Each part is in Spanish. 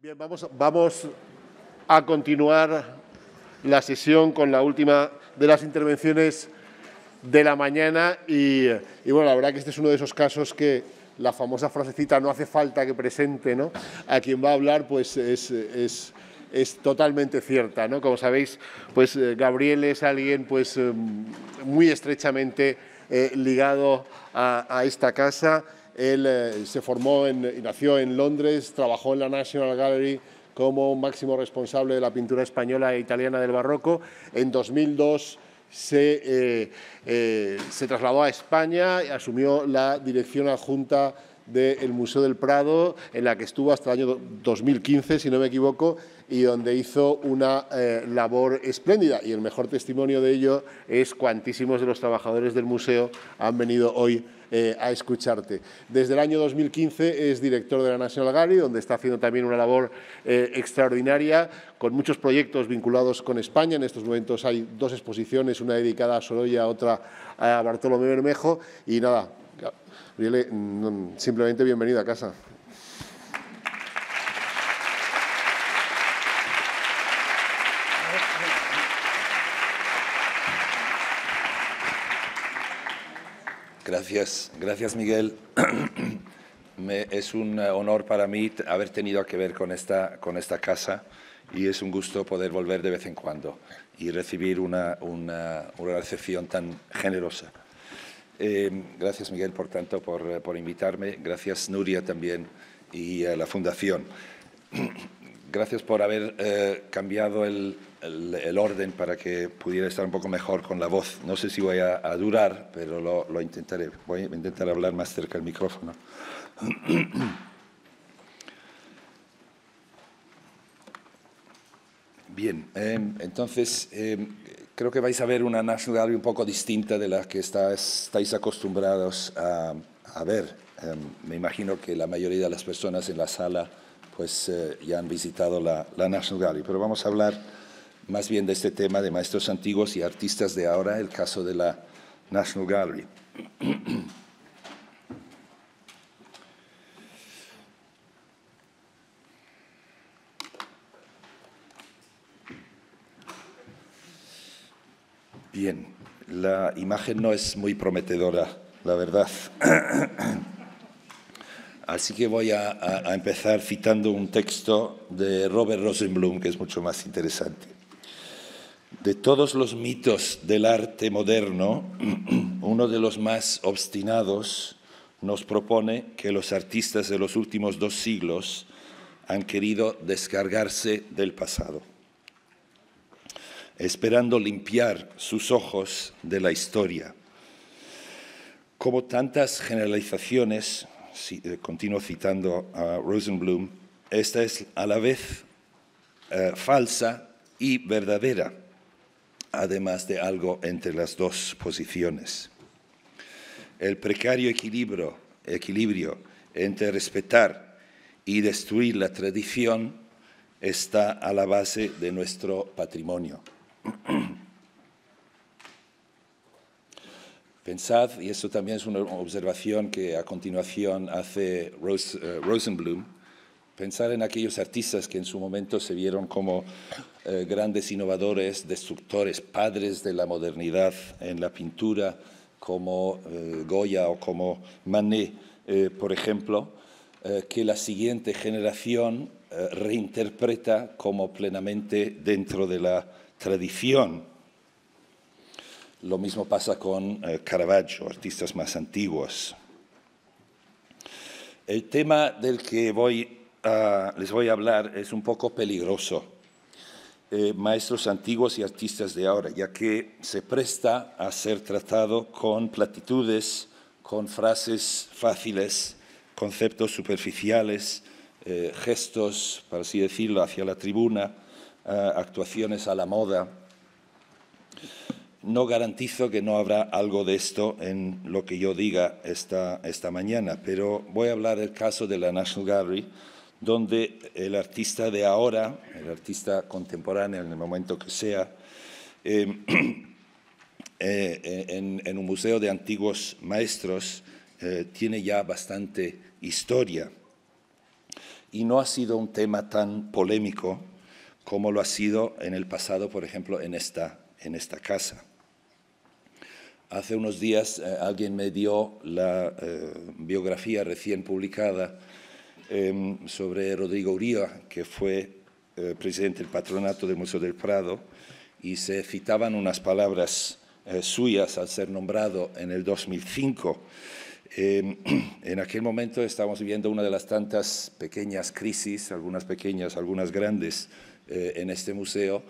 Bien, vamos, a continuar la sesión con la última de las intervenciones de la mañana y, bueno, la verdad que este es uno de esos casos que la famosa frasecita no hace falta que presente a quien va a hablar, pues es, totalmente cierta. Como sabéis, pues eh, Gabriel es alguien pues, eh, muy estrechamente eh, ligado a esta casa él eh, se formó y nació en Londres, trabajó en la National Gallery como máximo responsable de la pintura española e italiana del barroco. En 2002 eh, eh, se, trasladó a España y asumió la dirección adjunta del Museo del Prado, en la que estuvo hasta el año 2015, si no me equivoco, y donde hizo una labor espléndida. Y el mejor testimonio de ello es cuantísimos de los trabajadores del museo han venido hoy eh, a escucharte. Desde el año 2015 es director de la National Gallery, donde está haciendo también una labor eh, extraordinaria con muchos proyectos vinculados con España. En estos momentos hay dos exposiciones, una dedicada a Sorolla, otra a Bartolomé Bermejo. Y nada, mm, simplemente bienvenido a casa. gracias, gracias Miguel. es un eh, honor para mí haber tenido que ver con esta, con esta casa y es un gusto poder volver de vez en cuando y recibir una, una, una recepción tan generosa. Eh, gracias Miguel, por tanto, por, eh, por, invitarme. Gracias Nuria también y a la Fundación. Gracias por haber cambiado el, el, orden para que pudiera estar un poco mejor con la voz. No sé si voy a, durar, pero lo, intentaré. Voy a intentar hablar más cerca del micrófono. Bien, em, entonces em, creo que vais a ver una National Gallery un poco distinta de la que está, estáis acostumbrados a, ver. Em, me imagino que la mayoría de las personas en la sala pues eh, ya han visitado la, la National Gallery, pero vamos a hablar más bien de este tema de maestros antiguos y artistas de ahora, el caso de la National Gallery. Bien, la imagen no es muy prometedora, la verdad. Así que voy a, empezar citando un texto de Robert Rosenblum, que es mucho más interesante. De todos los mitos del arte moderno, uno de los más obstinados nos propone que los artistas de los últimos dos siglos han querido descargarse del pasado, esperando limpiar sus ojos de la historia. Como tantas generalizaciones, eh, continúo citando a Rosenblum, esta es a la vez eh, falsa y verdadera además de algo entre las dos posiciones. El precario equilibrio, entre respetar y destruir la tradición está a la base de nuestro patrimonio. Pensad, y esto también es una observación que a continuación hace eh, Rosenblum, pensar en aquellos artistas que en su momento se vieron como eh, grandes innovadores, destructores, padres de la modernidad en la pintura, como eh, Goya o como Manet, eh, por ejemplo, que la siguiente generación reinterpreta como plenamente dentro de la tradición. Lo mismo pasa con Caravaggio, artistas más antiguos. El tema del que voy les voy a hablar es un poco peligroso. Eh, maestros antiguos y artistas de ahora, ya que se presta a ser tratado con platitudes, con frases fáciles, conceptos superficiales, eh, gestos, por así decirlo, hacia la tribuna, eh, actuaciones a la moda. No garantizo que no habrá algo de esto en lo que yo diga esta, esta mañana, pero voy a hablar del caso de la National Gallery, donde el artista de ahora, el artista contemporáneo en el momento que sea, em, eh, eh, en, un museo de antiguos maestros eh, tiene ya bastante historia y no ha sido un tema tan polémico como lo ha sido en el pasado, por ejemplo, esta, en esta casa. Hace unos días alguien me dio la biografía recién publicada Em, sobre Rodrigo Uría, que fue eh, presidente del patronato del Museo del Prado, y se citaban unas palabras eh, suyas al ser nombrado en el 2005. Em, en aquel momento estábamos viviendo una de las tantas pequeñas crisis, algunas pequeñas, algunas grandes, eh, en este museo,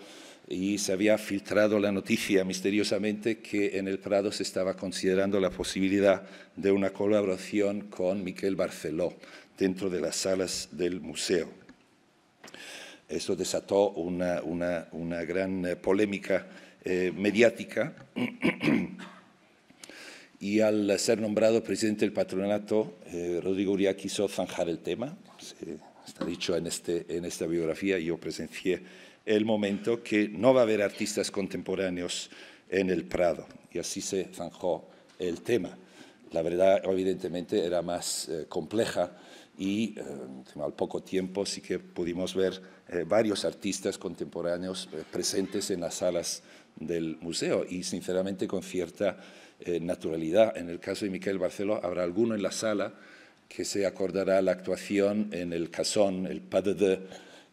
y se había filtrado la noticia misteriosamente que en el Prado se estaba considerando la posibilidad de una colaboración con Miquel Barceló, dentro de las salas del museo. Esto desató una, una, gran eh, polémica eh, mediática y al ser nombrado presidente del patronato, eh, Rodrigo Uriá quiso zanjar el tema. está dicho en, este, en esta biografía, yo presencié el momento que no va a haber artistas contemporáneos en el Prado. Y así se zanjó el tema. La verdad, evidentemente, era más compleja y eh, al poco tiempo sí que pudimos ver eh, varios artistas contemporáneos eh, presentes en las salas del museo y sinceramente con cierta naturalidad. En el caso de Miquel Barceló habrá alguno en la sala que se acordará la actuación en el casón, el pas de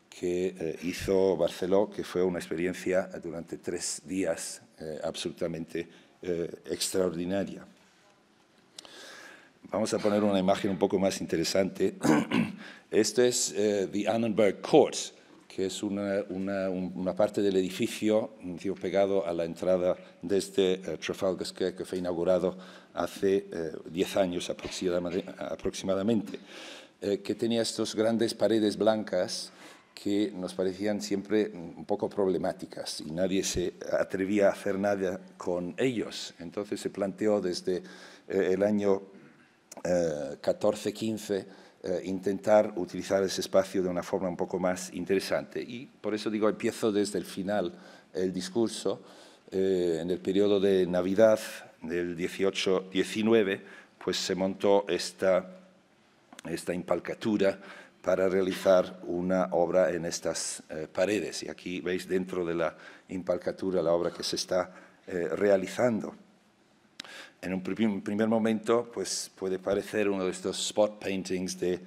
que hizo Barceló, que fue una experiencia durante tres días absolutamente extraordinaria. Vamos a poner una imagen un poco más interesante. Este es eh, The Annenberg Court, que es una, una, parte del edificio pegado a la entrada de este eh, Trafalgar Square, que fue inaugurado hace 10 eh, años aproximadamente, que tenía estas grandes paredes blancas que nos parecían siempre un poco problemáticas y nadie se atrevía a hacer nada con ellos. Entonces se planteó desde el año 14, eh, 15, eh, intentar utilizar ese espacio de una forma un poco más interesante. Y por eso digo, empiezo desde el final el discurso. Eh, en el periodo de Navidad del 18-19, pues se montó esta, esta impalcatura para realizar una obra en estas paredes. Y aquí veis dentro de la impalcatura la obra que se está realizando en un primer momento pues, puede parecer uno de estos spot paintings de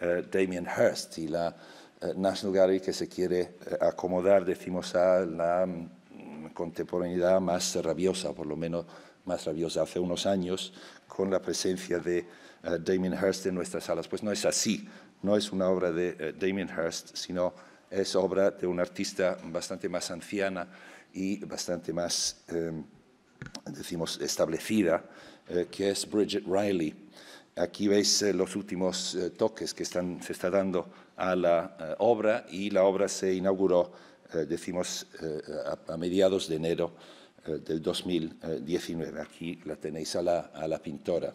eh, Damien Hirst y la eh, National Gallery que se quiere eh, acomodar, decimos, a la mm, contemporaneidad más rabiosa, por lo menos más rabiosa hace unos años, con la presencia de Damien Hirst en nuestras salas. Pues no es así, no es una obra de Damien Hirst, sino es obra de un artista bastante más anciana y bastante más... Em, decimos, establecida, eh, que es Bridget Riley. Aquí veis eh, los últimos eh, toques que se está dando a la obra y la obra se inauguró, decimos, a, mediados de enero del 2019. Aquí la tenéis a la, pintora.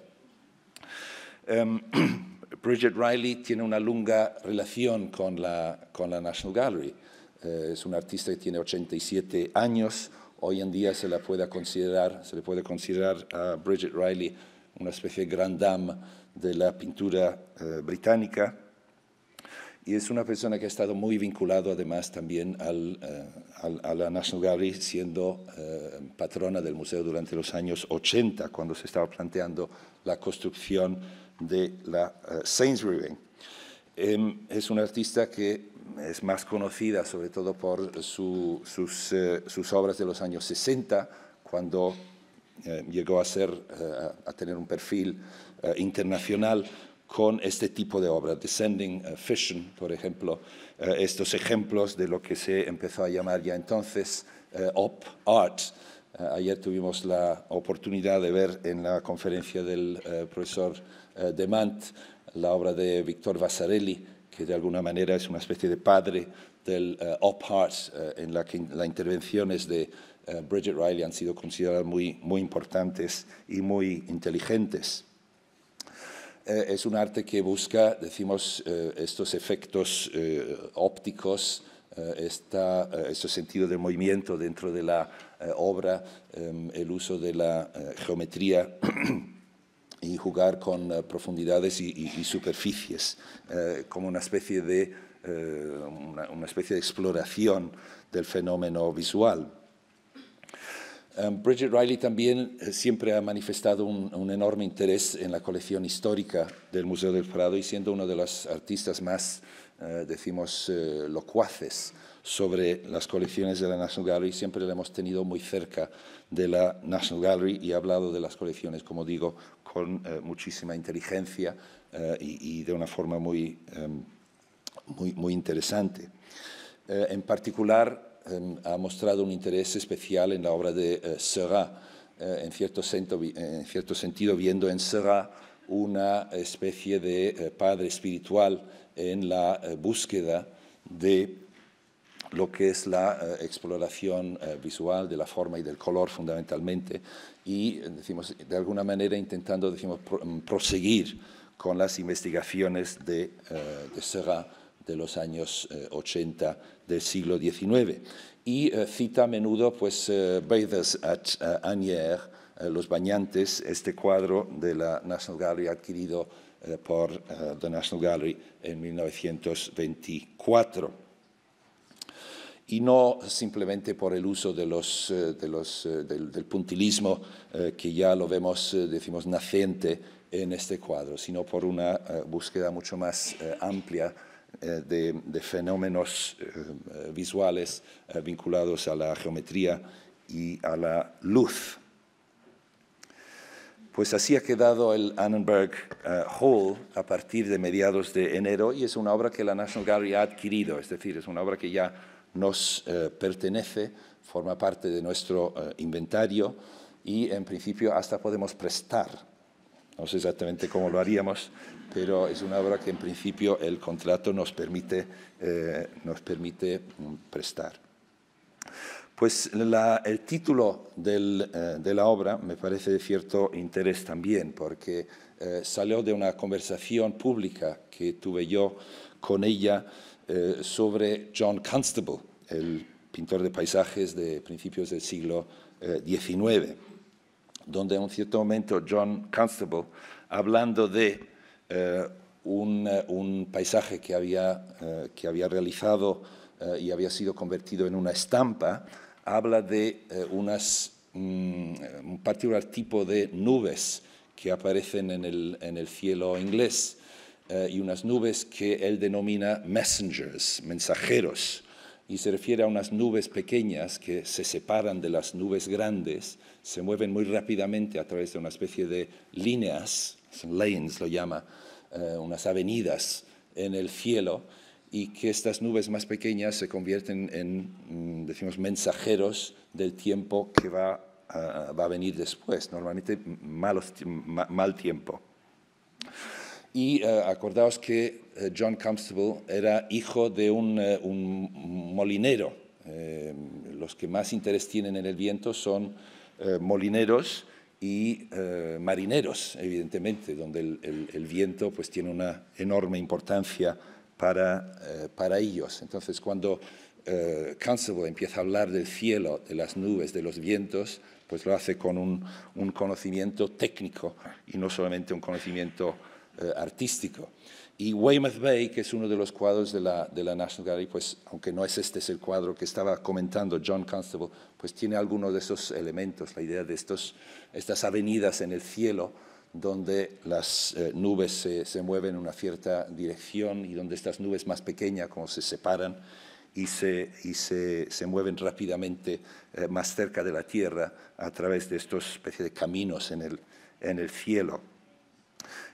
Em, Bridget Riley tiene una larga relación con la, con la National Gallery. es una artista que tiene 87 años, hoy en día se la considerar, se le puede considerar a Bridget Riley una especie de grand dame de la pintura eh, británica. Y es una persona que ha estado muy vinculado además también eh, a la National Gallery, siendo eh, patrona del museo durante los años 80, cuando se estaba planteando la construcción de la Sainsbury. Em, es un artista que es más conocida sobre todo por eh, sus, obras de los años 60, cuando eh, llegó a, ser, eh, a tener un perfil internacional con este tipo de obras, Descending Fission, por ejemplo, estos ejemplos de lo que se empezó a llamar ya entonces op art. ayer tuvimos la oportunidad de ver en la conferencia del profesor Demant la obra de Víctor Vasarely, que de alguna manera es una especie de padre del eh, Op Hearts, eh, en la que las intervenciones de eh, Bridget Riley han sido consideradas muy, muy importantes y muy inteligentes. es un arte que busca, decimos, estos efectos ópticos, esta, este sentido de movimiento dentro de la obra, em, el uso de la geometría y jugar con eh, profundidades y, superficies, eh, como una especie, de, eh, una, especie de exploración del fenómeno visual. Em, Bridget Riley también siempre ha manifestado un, un, enorme interés en la colección histórica del Museo del Prado y siendo uno de los artistas más, decimos, locuaces sobre las colecciones de la National Gallery. Siempre la hemos tenido muy cerca de la National Gallery y ha hablado de las colecciones, como digo, con eh, muchísima inteligencia eh, y, de una forma muy, em, muy, interesante. Eh, en particular, em, ha mostrado un interés especial en la obra de Serra, en cierto, en, cierto sentido viendo en Serra una especie de padre espiritual en la búsqueda de lo que es la eh, exploración eh, visual de la forma y del color fundamentalmente y eh, decimos, de alguna manera intentando decimos, mm, proseguir con las investigaciones de, de Serra de los años 80 del siglo XIX. Y cita a menudo pues, Bathers at Anier, Los Bañantes, este cuadro de la National Gallery adquirido por The National Gallery en 1924 y no simplemente por el uso eh, eh, del, puntilismo eh, que ya lo vemos, decimos, naciente en este cuadro, sino por una búsqueda mucho más amplia de, de, fenómenos visuales vinculados a la geometría y a la luz. Pues así ha quedado el Annenberg Hall a partir de mediados de enero y es una obra que la National Gallery ha adquirido, es decir, es una obra que ya nos eh, pertenece, forma parte de nuestro eh, inventario y en principio hasta podemos prestar. No sé exactamente cómo lo haríamos, pero es una obra que en principio el contrato nos permite, eh, mm, prestar. Pues el título de la obra me parece de cierto interés también, porque salió de una conversación pública que tuve yo con ella eh, sobre John Constable, el pintor de paisajes de principios del siglo XIX, eh, donde en un cierto momento John Constable, hablando de eh, un, paisaje que había, realizado y había sido convertido en una estampa, habla de mm, un particular tipo de nubes que aparecen en el cielo inglés eh, y unas nubes que él denomina messengers, mensajeros, y se refiere a unas nubes pequeñas que se separan de las nubes grandes, se mueven muy rápidamente a través de una especie de líneas, lanes lo llama, eh, unas avenidas en el cielo, y que estas nubes más pequeñas se convierten en, mm, decimos, mensajeros del tiempo que va, a venir después, normalmente mal tiempo. Y eh, acordaos que eh, John Constable era hijo de un, eh, molinero. los que más interés tienen en el viento son molineros y marineros, evidentemente, donde el, viento pues, tiene una enorme importancia para, para ellos. Entonces, cuando Constable empieza a hablar del cielo, de las nubes, de los vientos, pues lo hace con un, un conocimiento técnico y no solamente un conocimiento eh, artístico. Y Weymouth Bay, que es uno de los cuadros de la, National Gallery, pues aunque no es este, es el cuadro que estaba comentando John Constable, pues tiene algunos de esos elementos, la idea de estos, estas avenidas en el cielo donde las eh, nubes se, mueven en una cierta dirección y donde estas nubes más pequeñas como se separan y se, y se, mueven rápidamente eh, más cerca de la Tierra a través de estos especie de caminos en el, en el cielo.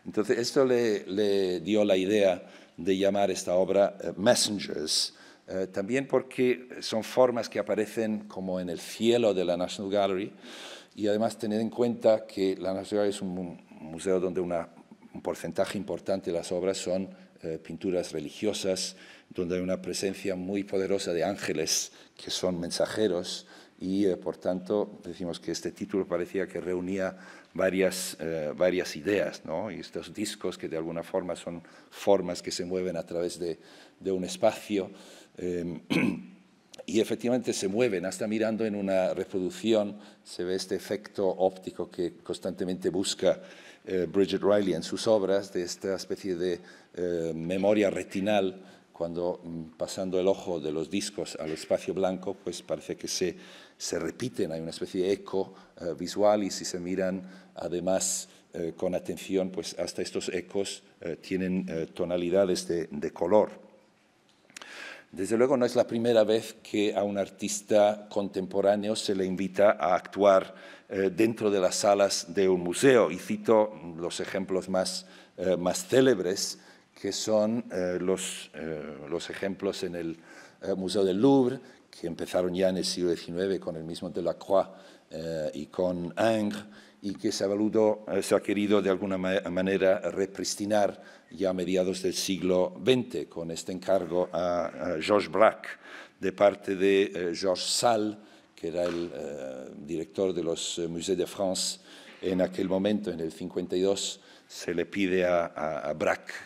Entonces, esto le, dio la idea de llamar esta obra eh, Messengers, eh, también porque son formas que aparecen como en el cielo de la National Gallery y además tener en cuenta que la National Gallery es un, museo donde un porcentaje importante de las obras son eh, pinturas religiosas, donde hay una presencia muy poderosa de ángeles que son mensajeros y, por tanto, decimos que este título parecía que reunía varias, eh, varias ideas, Y estos discos que de alguna forma son formas que se mueven a través de, un espacio. Em, y efectivamente se mueven, hasta mirando en una reproducción se ve este efecto óptico que constantemente busca eh, Bridget Riley en sus obras, de esta especie de eh, memoria retinal cuando mm, pasando el ojo de los discos al espacio blanco, pues parece que se, repiten, hay una especie de eco eh, visual y si se miran además eh, con atención, pues hasta estos ecos eh, tienen tonalidades de, color. Desde luego no es la primera vez que a un artista contemporáneo se le invita a actuar dentro de las salas de un museo. Y cito los ejemplos más célebres que son eh, los, eh, los, ejemplos en el eh, Museo del Louvre, que empezaron ya en el siglo XIX con el mismo Delacroix y con Ingres, y que se ha, se ha querido de alguna manera repristinar ya a mediados del siglo XX, con este encargo a, Georges Braque de parte de Georges Salle, que era el director de los Musées de France en aquel momento, en el 52, se le pide a, a,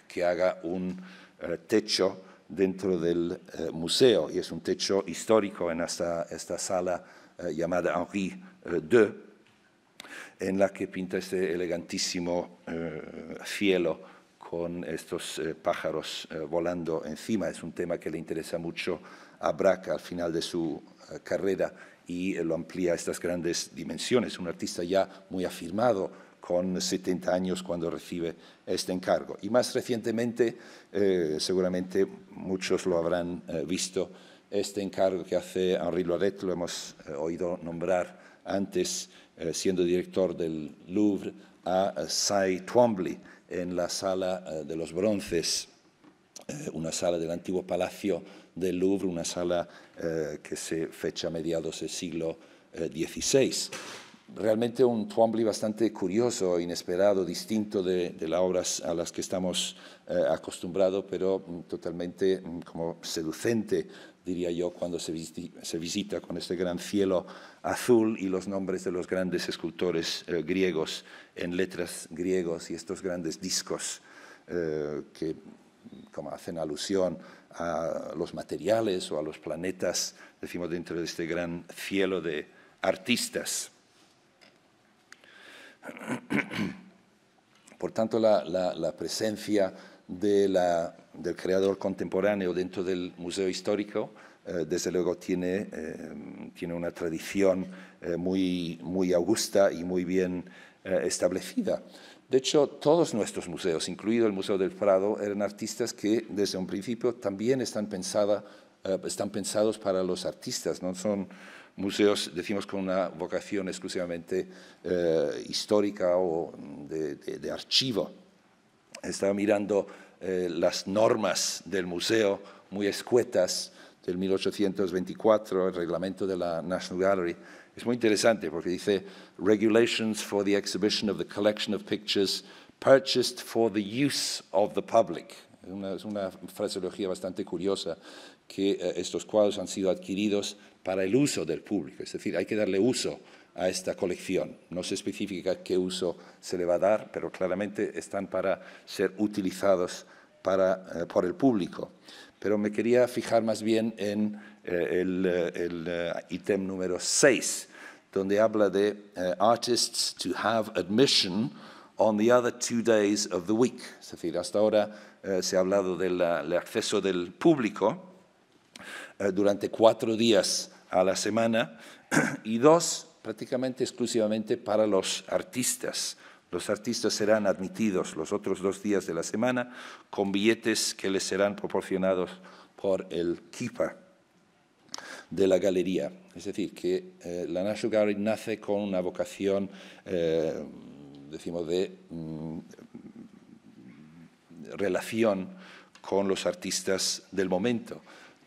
que haga un eh, techo dentro del eh, museo, y es un techo histórico en esta, sala eh, llamada Henri II, en la que pinta este elegantísimo cielo con estos pájaros volando encima. Es un tema que le interesa mucho a Braque al final de su carrera y lo amplía a estas grandes dimensiones. Un artista ya muy afirmado, con 70 años cuando recibe este encargo. Y más recientemente, eh, seguramente muchos lo habrán eh, visto, este encargo que hace Henri Loret, lo hemos eh, oído nombrar antes, siendo director del Louvre, a, a Cy Twombly en la sala de los bronces, una sala del antiguo palacio del Louvre, una sala que se fecha a mediados del siglo XVI realmente un Twombly bastante curioso, inesperado, distinto de, las obras a las que estamos eh, acostumbrados, pero mm, totalmente mm, como seducente, diría yo, cuando se, visita con este gran cielo azul y los nombres de los grandes escultores eh, griegos en letras griegos y estos grandes discos eh, que mm, como hacen alusión a los materiales o a los planetas, decimos, dentro de este gran cielo de artistas. Por tanto, la, presencia del creador contemporáneo dentro del Museo Histórico, eh, desde luego, tiene, eh, tiene una tradición eh, muy, muy augusta y muy bien establecida. De hecho, todos nuestros museos, incluido el Museo del Prado, eran artistas que desde un principio también están, pensada, están pensados para los artistas, no son museos, decimos, con una vocación exclusivamente eh, histórica o de, archivo. Estaba mirando eh, las normas del museo, muy escuetas, del 1824, el reglamento de la National Gallery. Es muy interesante porque dice, Regulations for the Exhibition of the Collection of Pictures purchased for the use of the public. es una fraseología bastante curiosa que eh, estos cuadros han sido adquiridos para el uso del público, es decir, hay que darle uso a esta colección. No se especifica qué uso se le va a dar, pero claramente están para ser utilizados para, eh, por el público. Pero me quería fijar más bien en eh, el eh, ítem número 6, donde habla de artists to have admission on the other two days of the week. Es decir, hasta ahora se ha hablado del acceso del público durante cuatro días a la semana y dos prácticamente exclusivamente para los artistas. Los artistas serán admitidos los otros dos días de la semana con billetes que les serán proporcionados por el KIPA de la galería. Es decir, que eh, la National Gallery nace con una vocación, eh, decimos, de mm, relación con los artistas del momento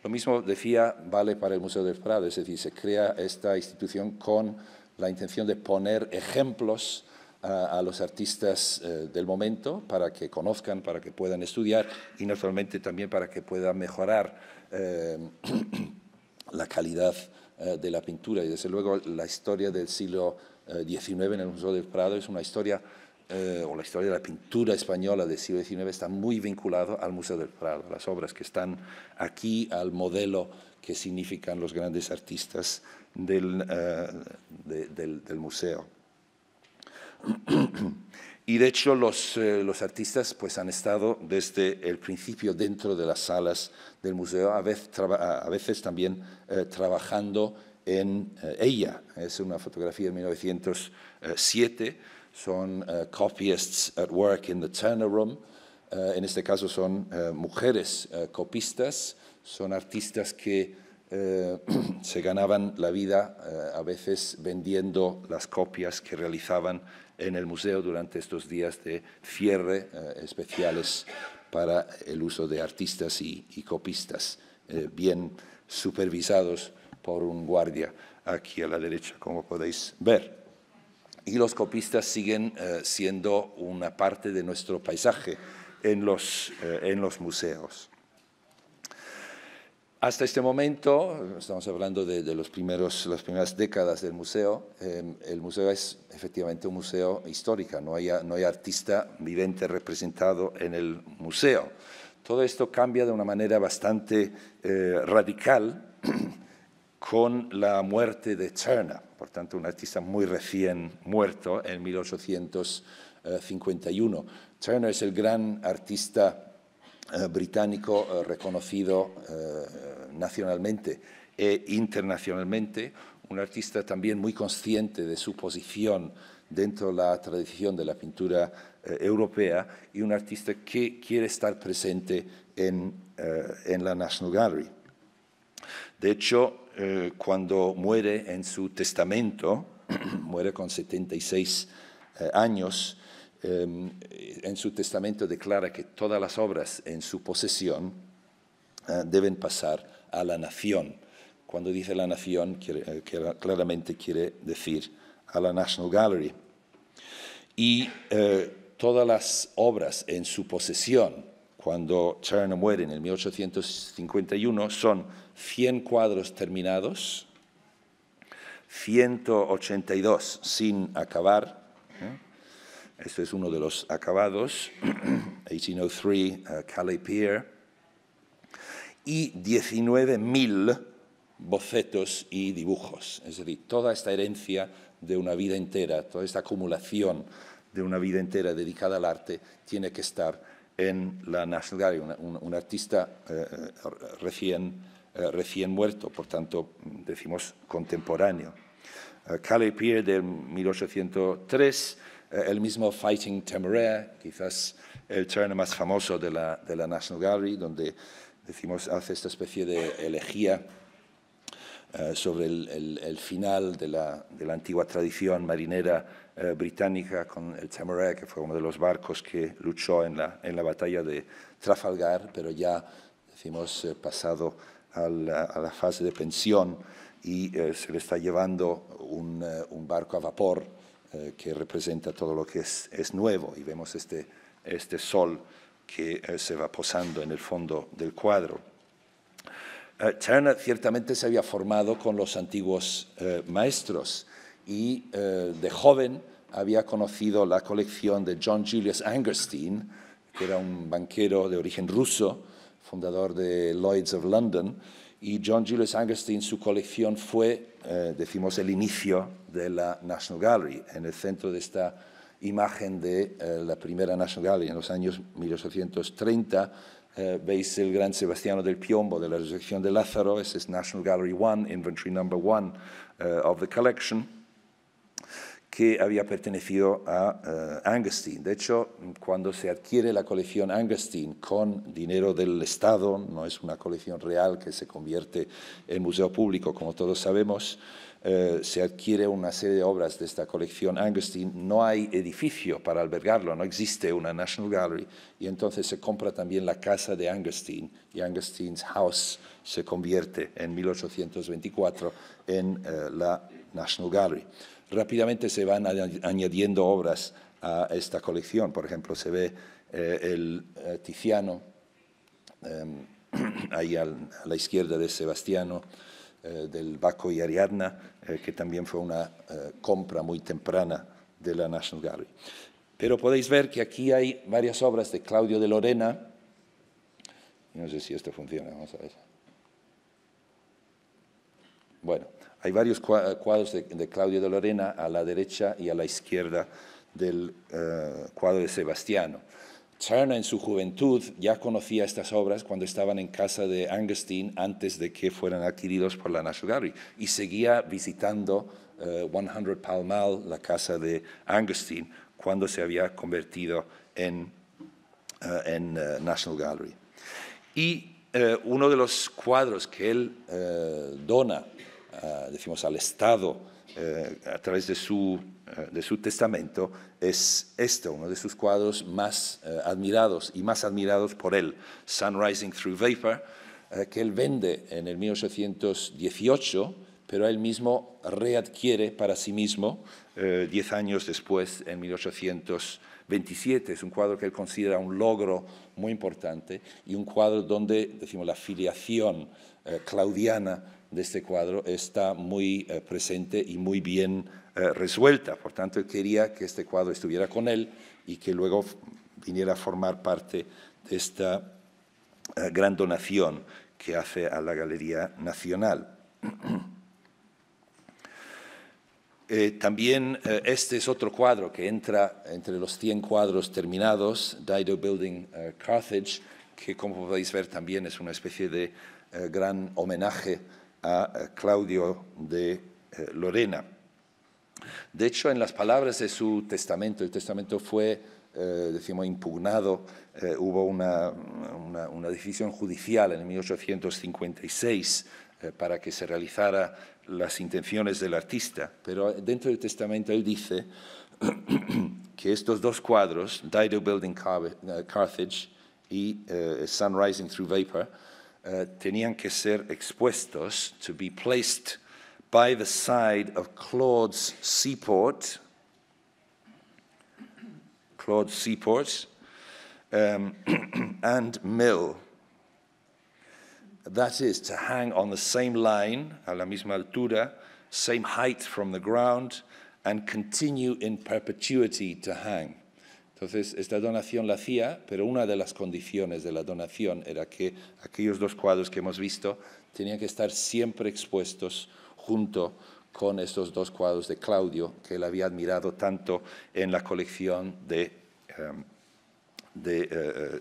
lo mismo decía, vale para el Museo del Prado, es decir, se crea esta institución con la intención de poner ejemplos a, los artistas eh, del momento para que conozcan, para que puedan estudiar y naturalmente también para que puedan mejorar eh, la calidad eh, de la pintura. Y desde luego la historia del siglo XIX en el Museo del Prado es una historia eh, o la historia de la pintura española del siglo XIX está muy vinculado al Museo del Prado, las obras que están aquí, al modelo que significan los grandes artistas del, eh, del, museo. Y de hecho los, eh, los, artistas pues, han estado desde el principio dentro de las salas del museo, a veces también trabajando en ella. Es una fotografía de 1907 son eh, copyists at work in the Turner Room. Eh, en este caso son eh, mujeres copistas, son artistas que se ganaban la vida a veces vendiendo las copias que realizaban en el museo durante estos días de cierre especiales para el uso de artistas y copistas, bien supervisados por un guardia aquí a la derecha, como podéis ver y los copistas siguen eh, siendo una parte de nuestro paisaje en los, eh, en los museos. Hasta este momento, estamos hablando de, los primeros, las primeras décadas del museo, em, el museo es efectivamente un museo histórico, no hay, no hay artista vivente representado en el museo. Todo esto cambia de una manera bastante eh, radical con la muerte de Turner, por tanto un artista muy recién muerto en 1851. Turner es el gran artista eh, británico eh, reconocido eh, nacionalmente e internacionalmente, un artista también muy consciente de su posición dentro de la tradición de la pintura europea y un artista que quiere estar presente en, en la National Gallery. De hecho, eh, cuando muere en su testamento, muere con 76 eh, años, eh, en su testamento declara que todas las obras en su posesión deben pasar a la nación. Cuando dice la nación, claramente quiere decir a la National Gallery. Y todas las obras en su posesión, cuando Cherno muere en el 1851, son 100 cuadros terminados, 182 sin acabar. ¿eh? Este es uno de los acabados, 1803 uh, Calais Pier, y 19.000 bocetos y dibujos. Es decir, toda esta herencia de una vida entera, toda esta acumulación de una vida entera dedicada al arte tiene que estar en la National Gallery, un, artista eh, eh, recién eh, recién muerto, por tanto decimos contemporáneo. Eh, Calais Pierre de 1803, el mismo Fighting Temeraire, quizás el turno más famoso de la, National Gallery, donde decimos hace esta especie de elegía eh, sobre el, final de la, antigua tradición marinera británica con el Temeraire, que fue uno de los barcos que luchó en la, batalla de Trafalgar, pero ya, decimos, pasado a la, fase de pensión y eh, se le está llevando un, eh, un barco a vapor eh, que representa todo lo que es, es, nuevo y vemos este, este sol que se va posando en el fondo del cuadro. Turner ciertamente se había formado con los antiguos maestros y de joven había conocido la colección de John Julius Angerstein, que era un banquero de origen ruso, fundador de Lloyds of London, y John Julius Angerstein, su colección fue, eh, decimos, el inicio de la National Gallery, en el centro de esta imagen de eh, la primera National Gallery en los años 1830. Eh, veis el gran Sebastiano del Piombo de la resurrección de Lázaro, ese es National Gallery 1, Inventory Number 1 of the Collection que había pertenecido a uh, De hecho, cuando se adquiere la colección Angstein con dinero del Estado, no es una colección real que se convierte en museo público, como todos sabemos, eh, se adquiere una serie de obras de esta colección Angstein, no hay edificio para albergarlo, no existe una National Gallery, y entonces se compra también la casa de Angstein, y Angstein's House se convierte en 1824 en eh, la National Gallery. Rápidamente se van añadiendo obras a esta colección. Por ejemplo, se ve eh, el eh, Tiziano, em, ahí a la izquierda de Sebastiano, eh, del Baco y Ariadna, que también fue una compra muy temprana de la National Gallery. Pero podéis ver que aquí hay varias obras de Claudio de Lorena. No sé si esto funciona, vamos a ver. Bueno, hay varios cuadros de, Claudio de Lorena a la derecha y a la izquierda del eh, cuadro de Sebastiano. Turner en su juventud ya conocía estas obras cuando estaban en casa de Angustin antes de que fueran adquiridos por la National Gallery y seguía visitando 100 eh, Pall Mall, la casa de Angustin cuando se había convertido en, eh, en National Gallery. Y uno de los cuadros que él dona eh, decimos, al Estado eh, a través de su, eh, de su, testamento, es esto, uno de sus cuadros más admirados y más admirados por él, Sun Rising Through Vapor, que él vende en el 1818 pero él mismo readquiere para sí mismo diez años después, en 1827. Es un cuadro que él considera un logro muy importante y un cuadro donde, decimos, la filiación claudiana de este cuadro está muy eh, presente y muy bien eh, resuelta. Por tanto, quería que este cuadro estuviera con él y que luego viniera a formar parte de esta eh, gran donación que hace a la Galería Nacional. también este es otro cuadro que entra entre los 100 cuadros terminados, Dido Building Carthage, que como podéis ver también es una especie de gran homenaje a eh, Claudio de eh, Lorena. De hecho, en las palabras de su testamento, el testamento fue, eh, decimos, impugnado, hubo una, decisión judicial en 1856 para que se realizara las intenciones del artista, pero dentro del testamento él dice que estos dos cuadros, Dido Building Carthage y Sun Rising Through Vapor, Uh, tenían que ser expuestos to be placed by the side of Claude's seaport. Claude's seaport um, and mill. That is to hang on the same line, a la misma altura, same height from the ground, and continue in perpetuity to hang. Entonces, esta donación la hacía, pero una de las condiciones de la donación era que aquellos dos cuadros que hemos visto tenían que estar siempre expuestos junto con estos dos cuadros de Claudio, que él había admirado tanto en la colección de, em, de eh, eh,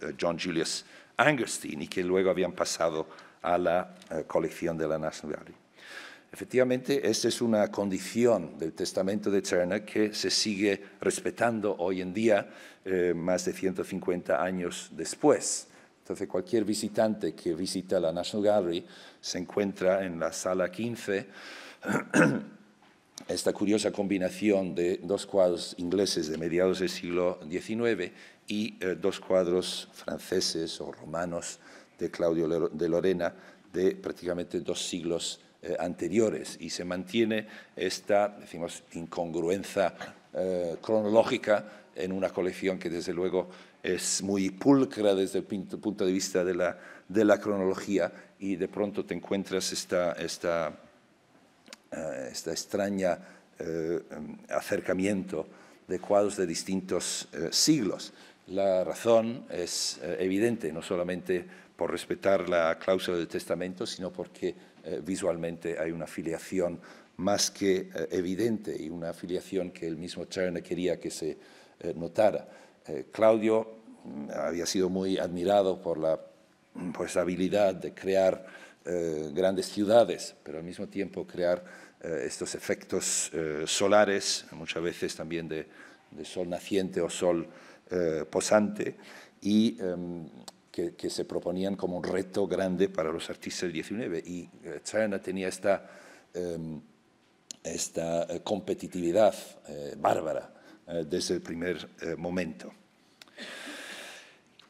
eh, John Julius Angerstein y que luego habían pasado a la colección de la National Gallery. Efectivamente, esta es una condición del testamento de Turner que se sigue respetando hoy en día eh, más de 150 años después. Entonces, cualquier visitante que visita la National Gallery se encuentra en la sala 15 esta curiosa combinación de dos cuadros ingleses de mediados del siglo XIX y eh, dos cuadros franceses o romanos de Claudio de Lorena de prácticamente dos siglos eh, anteriores y se mantiene esta, decimos, incongruencia cronológica en una colección que desde luego es muy pulcra desde el punto de vista de la, cronología y de pronto te encuentras esta, esta, eh, esta extraña eh, em, acercamiento de cuadros de distintos eh, siglos. La razón es evidente, no solamente por respetar la cláusula del testamento, sino porque visualmente hay una filiación más que evidente y una afiliación que el mismo Turner quería que se eh, notara. Eh, Claudio mm, había sido muy admirado por la habilidad de crear eh, grandes ciudades, pero al mismo tiempo crear estos efectos solares, muchas veces también de, sol naciente o sol posante, y em, que, se proponían como un reto grande para los artistas del XIX. Y China tenía esta, em, esta competitividad bárbara eh, desde el primer eh, momento.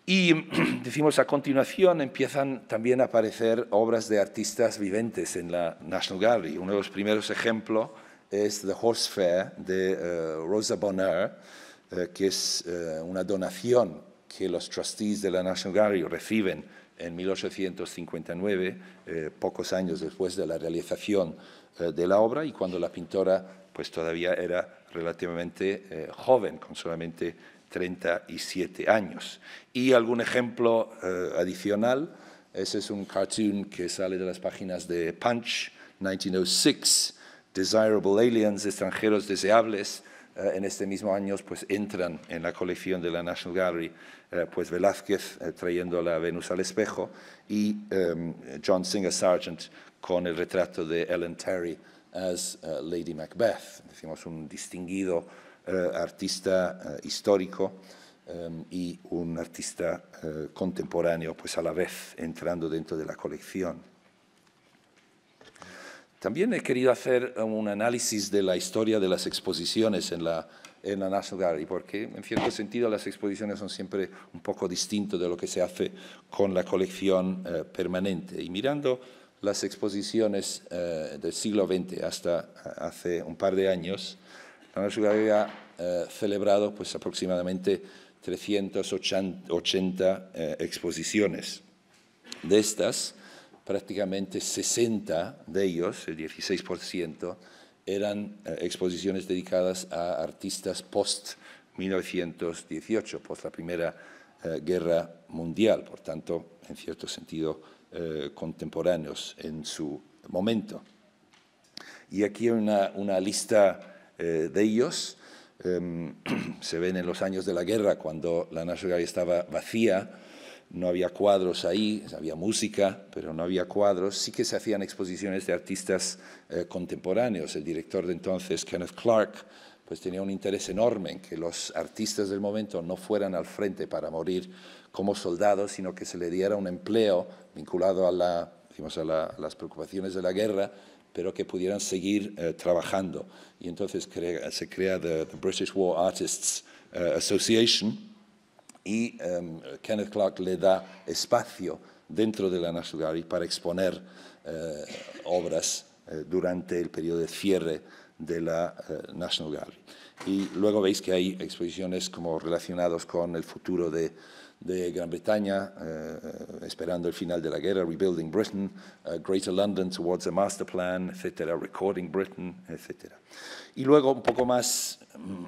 Y decimos a continuación empiezan también a aparecer obras de artistas viventes en la National Gallery. Uno de los primeros ejemplos es The Horse Fair de eh, Rosa Bonheur, que es una donación que los trustees de la National Gallery reciben en 1859, pocos años después de la realización de la obra y cuando la pintora pues todavía era relativamente eh, joven, con solamente 37 años. Y algún ejemplo eh, adicional, ese es un cartoon que sale de las páginas de Punch, 1906, Desirable Aliens, extranjeros deseables, eh, en este mismo año pues, entran en la colección de la National Gallery pues Velázquez trayendo trayendo la Venus al espejo y em, John Singer Sargent con el retrato de Ellen Terry as uh, Lady Macbeth, decimos un distinguido uh, artista uh, histórico um, y un artista contemporáneo, pues a la vez entrando dentro de la colección. También he querido hacer un análisis de la historia de las exposiciones en la, en la National Gallery, porque en cierto sentido las exposiciones son siempre un poco distinto de lo que se hace con la colección permanente. Y mirando las exposiciones eh, del siglo XX hasta eh, hace un par de años, la había eh, celebrado pues, aproximadamente 380 exposiciones. De estas, prácticamente 60 de ellos, el 16%, eran exposiciones dedicadas a artistas post-1918, post la Primera Guerra Mundial. Por tanto, en cierto sentido, eh, contemporáneos en su momento. Y aquí una, una lista eh, de ellos. Em, se ven en los años de la guerra, cuando la National Gallery estaba vacía, no había cuadros ahí, había música, pero no había cuadros. Sí que se hacían exposiciones de artistas eh, contemporáneos. El director de entonces, Kenneth Clark, pues tenía un interés enorme en que los artistas del momento no fueran al frente para morir como soldados, sino que se le diera un empleo vinculado a, las preocupaciones de la guerra, pero que pudieran seguir eh, trabajando. Y entonces se crea the, British War Artists eh, Association y em, Kenneth Clark le da espacio dentro de la National Gallery para exponer eh, obras durante el periodo de cierre de la eh, National Gallery. Y luego veis que hay exposiciones como relacionadas con el futuro de, de Gran Bretaña, eh, esperando el final de la guerra, Rebuilding Britain, eh, Greater London Towards a Master Plan, etcétera, Recording Britain, etcétera. Y luego, un poco más,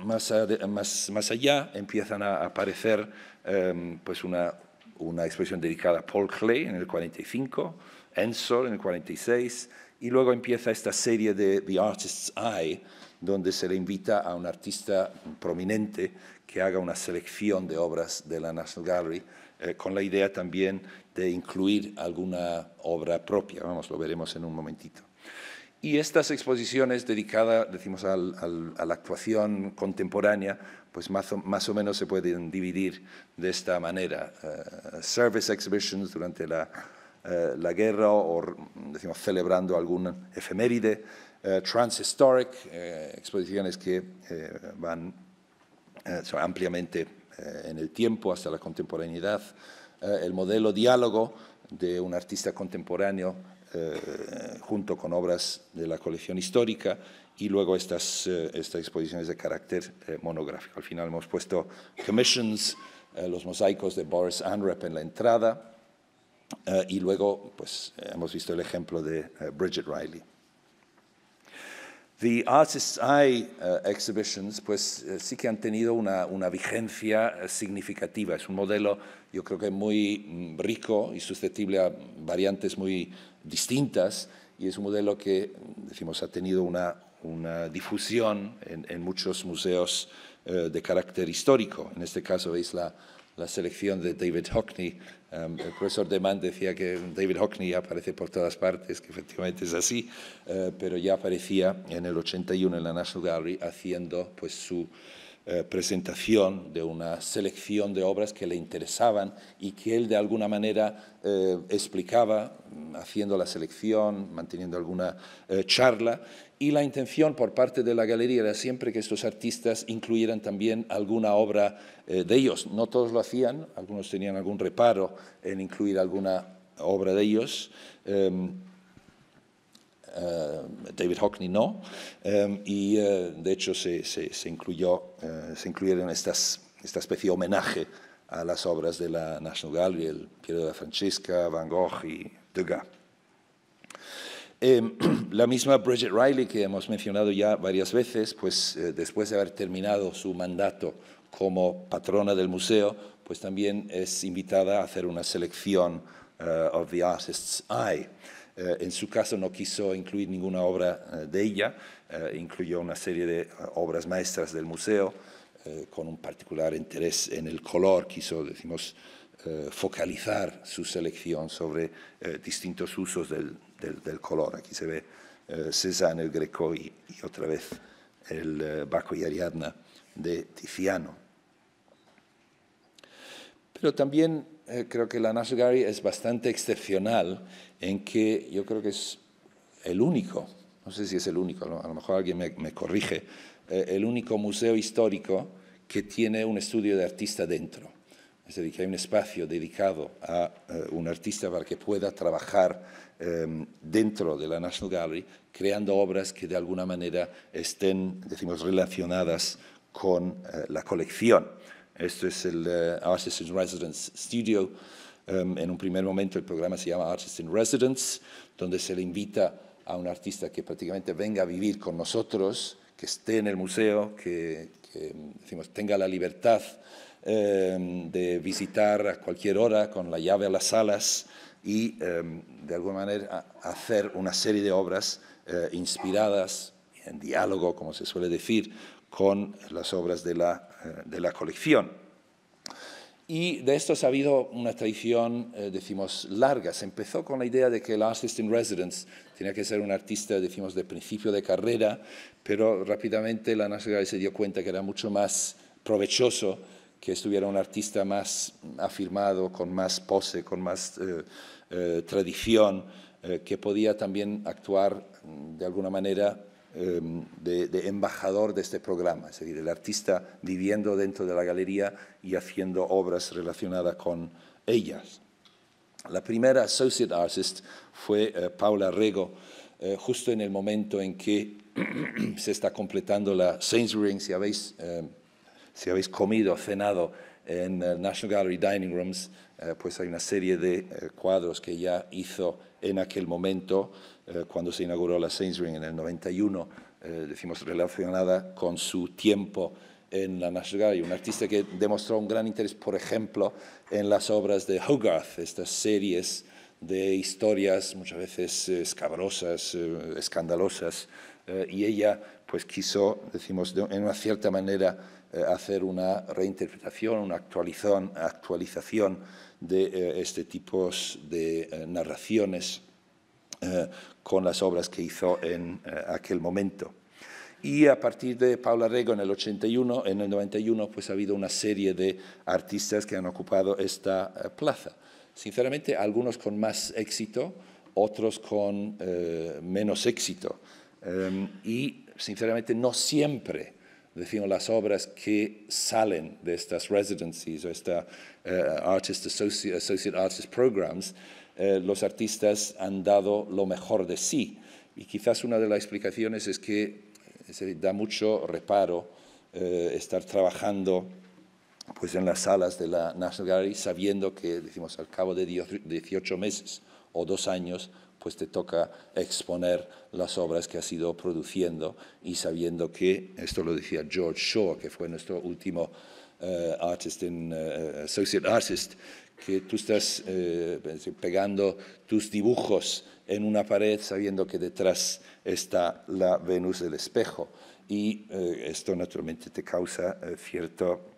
más, más, allá, empiezan a aparecer em, pues una, una exposición dedicada a Paul Clay en el 45, Ensor en el 46, y luego empieza esta serie de The Artist's Eye, donde se le invita a un artista prominente que haga una selección de obras de la National Gallery, eh, con la idea también de incluir alguna obra propia. Vamos, lo veremos en un momentito. Y estas exposiciones dedicadas, decimos, a la actuación contemporánea, pues más o, menos se pueden dividir de esta manera. Eh, service exhibitions durante la eh, la guerra o, decimos, celebrando algún efeméride, eh, transhistoric, eh, exposiciones que van ampliamente en el tiempo hasta la contemporaneidad, el modelo diálogo de un artista contemporáneo junto con obras de la colección histórica y luego estas, estas exposiciones de carácter monográfico. Al final hemos puesto commissions, los mosaicos de Boris Anrep en la entrada, eh, y luego, pues, eh, hemos visto el ejemplo de eh, Bridget Riley. The Artists Eye Exhibitions, pues sí que han tenido una, vigencia significativa. Es un modelo, yo creo que muy mm, rico y susceptible a variantes muy distintas, y es un modelo que, decimos, ha tenido una, una difusión en, en, muchos museos de carácter histórico. En este caso veis la, la selección de David Hockney el profesor Deman decía que David Hockney aparece por todas partes, que efectivamente es así, eh, pero ya aparecía en el 81 en la National Gallery haciendo pues, su eh, presentación de una selección de obras que le interesaban y que él de alguna manera eh, explicaba mm, haciendo la selección, manteniendo alguna charla y la intención por parte de la galería era siempre que estos artistas incluyeran también alguna obra eh, de ellos. No todos lo hacían, algunos tenían algún reparo en incluir alguna obra de ellos. Em, eh, David Hockney no, em, y eh, de hecho se, incluyó, se incluyeron estas, esta especie de homenaje a las obras de la National Gallery, el Piero de la Francesca, Van Gogh y Degas. Em, la misma Bridget Riley, que hemos mencionado ya varias veces, pues eh, después de haber terminado su mandato como patrona del museo, pues también es invitada a hacer una selección eh, of the artist's eye. Eh, en su caso no quiso incluir ninguna obra de ella, incluyó una serie de obras maestras del museo con un particular interés en el color, quiso, decimos, focalizar su selección sobre distintos usos del, del, color. Aquí se ve eh, Cézanne el Greco y, otra vez el eh, Baco y Ariadna de Tiziano. Pero también eh, creo que la Nashgari es bastante excepcional en que yo creo que es el único, no sé si es el único, a lo mejor alguien me corrige, eh, el único museo histórico que tiene un estudio de artista dentro es decir, que hay un espacio dedicado a eh, un artista para que pueda trabajar em, dentro de la National Gallery, creando obras que de alguna manera estén, decimos, relacionadas con eh, la colección. Esto es el eh, Artist in Residence Studio. Em, en un primer momento el programa se llama Artist in Residence, donde se le invita a un artista que prácticamente venga a vivir con nosotros, que esté en el museo, que, que em, decimos, tenga la libertad Em, de visitar a cualquier hora con la llave a las salas y em, de alguna manera hacer una serie de obras eh, inspiradas en diálogo, como se suele decir, con las obras de la, eh, colección. Y de esto ha habido una tradición, eh, decimos, larga. Se empezó con la idea de que el artist in residence tenía que ser un artista, decimos, de principio de carrera, pero rápidamente la National se dio cuenta que era mucho más provechoso que estuviera un artista más afirmado, con más pose, con más eh, eh, tradición, eh, que podía también actuar mm, de alguna manera em, de, embajador de este programa, es decir, el artista viviendo dentro de la galería y haciendo obras relacionadas con ellas. La primera associate artist fue Paula Rego, justo en el momento en que se está completando la Sainsbury's, si habéis si habéis comido, cenado en eh, National Gallery Dining Rooms, eh, pues hay una serie de eh, cuadros que ella hizo en aquel momento, cuando se inauguró la Sainsbury en el 91, decimos relacionada con su tiempo en la National Gallery, un artista que demostró un gran interés, por ejemplo, en las obras de Hogarth, estas series de historias muchas veces escabrosas, escandalosas, y ella pues quiso, decimos, en una cierta manera, eh, hacer una reinterpretación, una actualización, actualización de eh, este tipo de eh, narraciones con las obras que hizo en aquel momento. Y a partir de Paula Rego en el 81, en el 91, pues ha habido una serie de artistas que han ocupado esta plaza. Sinceramente, algunos con más éxito, otros con menos éxito. Em, y sinceramente no siempre decimos, las obras que salen de estas residencies o estas eh, artist associate, artist programs, eh, los artistas han dado lo mejor de sí. Y quizás una de las explicaciones es que eh, se da mucho reparo estar trabajando pues, en las salas de la National Gallery sabiendo que, decimos, al cabo de 18 meses o dos años, pues te toca exponer las obras que has ido produciendo y sabiendo que, esto lo decía George Shaw, que fue nuestro último eh, artist eh, associate artist, que tú estás eh, pegando tus dibujos en una pared sabiendo que detrás está la Venus del espejo. Y esto naturalmente te causa cierto,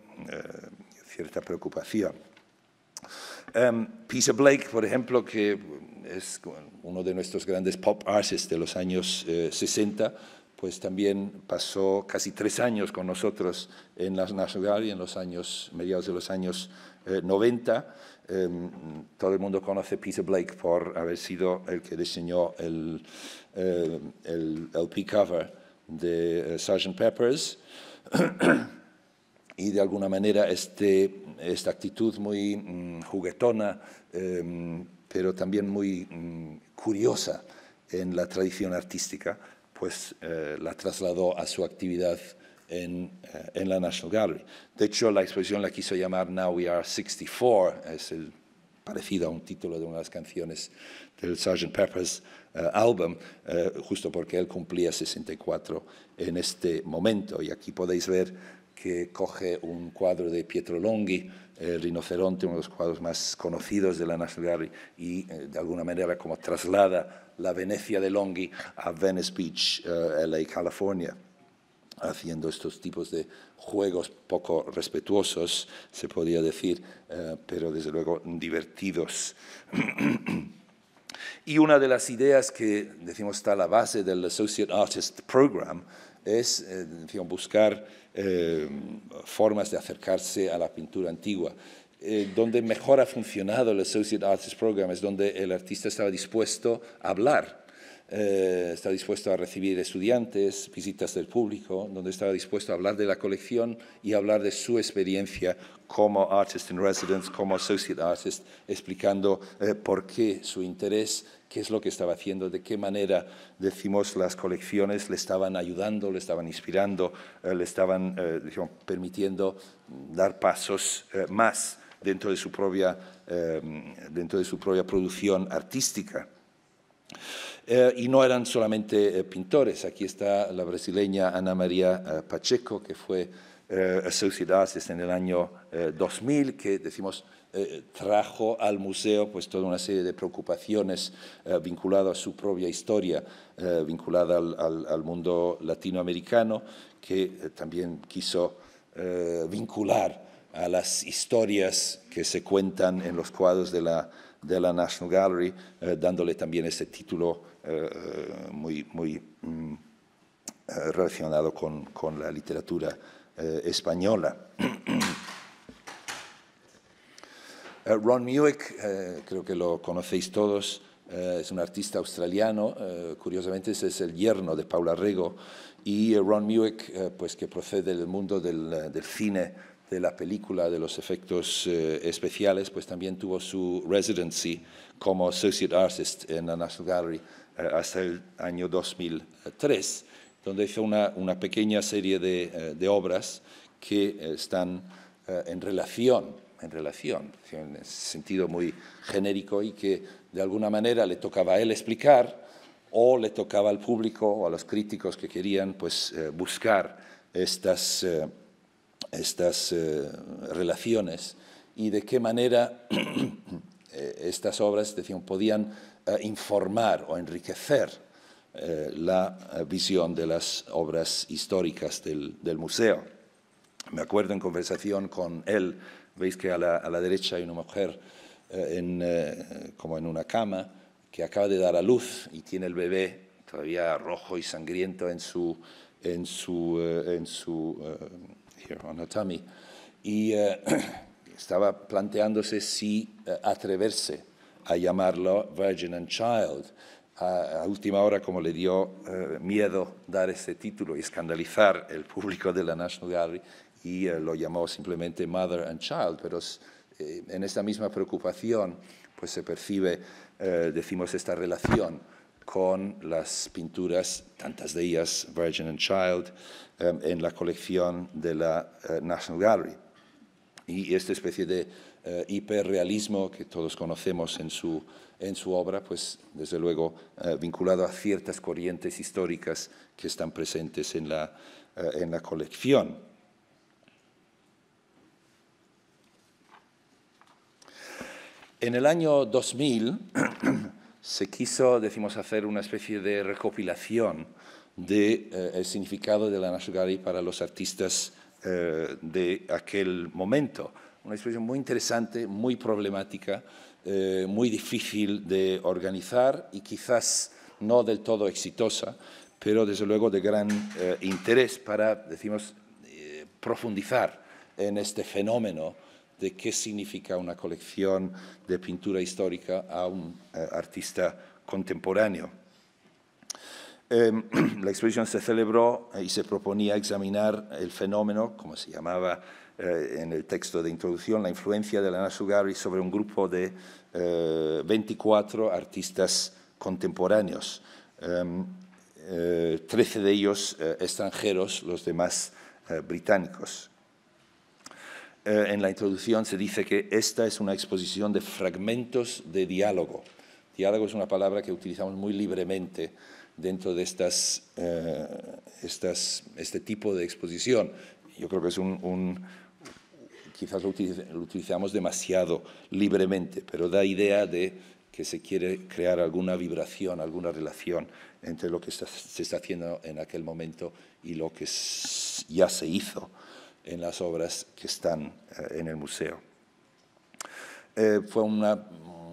cierta preocupación. Um, em, Peter Blake, por ejemplo, que es uno de nuestros grandes pop artists de los años 60, eh, pues también pasó casi tres años con nosotros en la Nacional y en los años, mediados de los años 90. Eh, em, todo el mundo conoce Peter Blake por haber sido el que diseñó el, eh, el LP cover de Sgt. Peppers. y de alguna manera este, esta actitud muy mm, juguetona em, pero también muy mm, curiosa en la tradición artística, pues eh, la trasladó a su actividad en, eh, en, la National Gallery. De hecho, la exposición la quiso llamar Now We Are 64, es parecido a un título de una de las canciones del Sgt. Pepper's album, eh, justo porque él cumplía 64 en este momento. Y aquí podéis ver que coge un cuadro de Pietro Longhi, eh, El rinoceronte, uno de los cuadros más conocidos de la National Gallery, y eh, de alguna manera como traslada la Venecia de Longhi a Venice Beach, eh, LA, California haciendo estos tipos de juegos poco respetuosos, se podría decir, pero desde luego divertidos. y una de las ideas que, decimos, está a la base del Associate Artist Program es buscar eh, formas de acercarse a la pintura antigua. Eh, donde mejor ha funcionado el Associate Artist Program es donde el artista estaba dispuesto a hablar, eh, estaba dispuesto a recibir estudiantes, visitas del público, donde estaba dispuesto a hablar de la colección y hablar de su experiencia como artist in residence, como associate artist, explicando por qué su interés qué es lo que estaba haciendo, de qué manera, decimos, las colecciones le estaban ayudando, le estaban inspirando, eh, le estaban eh, permitiendo dar pasos eh, más dentro de su propia, dentro de su propia producción artística. y no eran solamente pintores, aquí está la brasileña Ana María Pacheco, que fue eh, en en el año 2000, que decimos eh, trajo al museo pues, toda una serie de preocupaciones eh, vinculadas a su propia historia, eh, vinculada al, mundo latinoamericano, que también quiso vincular a las historias que se cuentan en los cuadros de la, de la National Gallery, dándole también ese título muy, muy mm, relacionado con, con, la literatura española. Eh, Ron Mueck, eh, creo que lo conocéis todos, eh, es un artista australiano, curiosamente ese es el yerno de Paula Rego, y Ron Mueck, pues que procede del mundo del, cine, de la película, de los efectos especiales, pues también tuvo su residency como associate artist en la National Gallery hasta el año 2003, donde hizo una, pequeña serie de obras que están en relación en relación, en sentido muy genérico y que de alguna manera le tocaba a él explicar o le tocaba al público o a los críticos que querían pues, eh, buscar estas, eh, estas eh, relaciones y de qué manera estas obras decían, podían informar o enriquecer la visión de las obras históricas del, del museo. Me acuerdo en conversación con él Veis que a la, derecha hay una mujer eh, eh, como en una cama que acaba de dar a luz y tiene el bebé todavía rojo y sangriento en su, en su, eh, en su here on her tummy. Y estaba planteándose si atreverse a llamarlo Virgin and Child. A, a última hora, como le dio miedo dar ese título y escandalizar el público de la National Gallery, y eh, lo llamó simplemente Mother and Child, pero eh, en esta misma preocupación pues se percibe, eh, decimos, esta relación con las pinturas, tantas de ellas, Virgin and Child, en la colección de la National Gallery. Y esta especie de hiperrealismo que todos conocemos en su, en su obra, pues desde luego vinculado a ciertas corrientes históricas que están presentes en la, en la colección. En el año 2000 se quiso, decimos, hacer una especie de recopilación del de, eh, significado de la Gallery para los artistas eh, de aquel momento. Una expresión muy interesante, muy problemática, eh, muy difícil de organizar y quizás no del todo exitosa, pero desde luego de gran interés para, decimos, profundizar en este fenómeno de qué significa una colección de pintura histórica a un eh, artista contemporáneo. Em, la exposición se celebró eh, y se proponía examinar el fenómeno, como se llamaba eh, en el texto de introducción, la influencia de Lana Sugari sobre un grupo de 24 artistas contemporáneos, 13 em, de ellos extranjeros, los demás británicos. Eh, en la introducción se dice que esta es una exposición de fragmentos de diálogo. Diálogo es una palabra que utilizamos muy libremente dentro de eh, este tipo de exposición. Yo creo que es un, quizás lo, utilizamos demasiado libremente, pero da idea de que se quiere crear alguna vibración, alguna relación entre lo que se está haciendo en aquel momento y lo que ya se hizo en las obras que están eh, en el museo. Eh, fue una,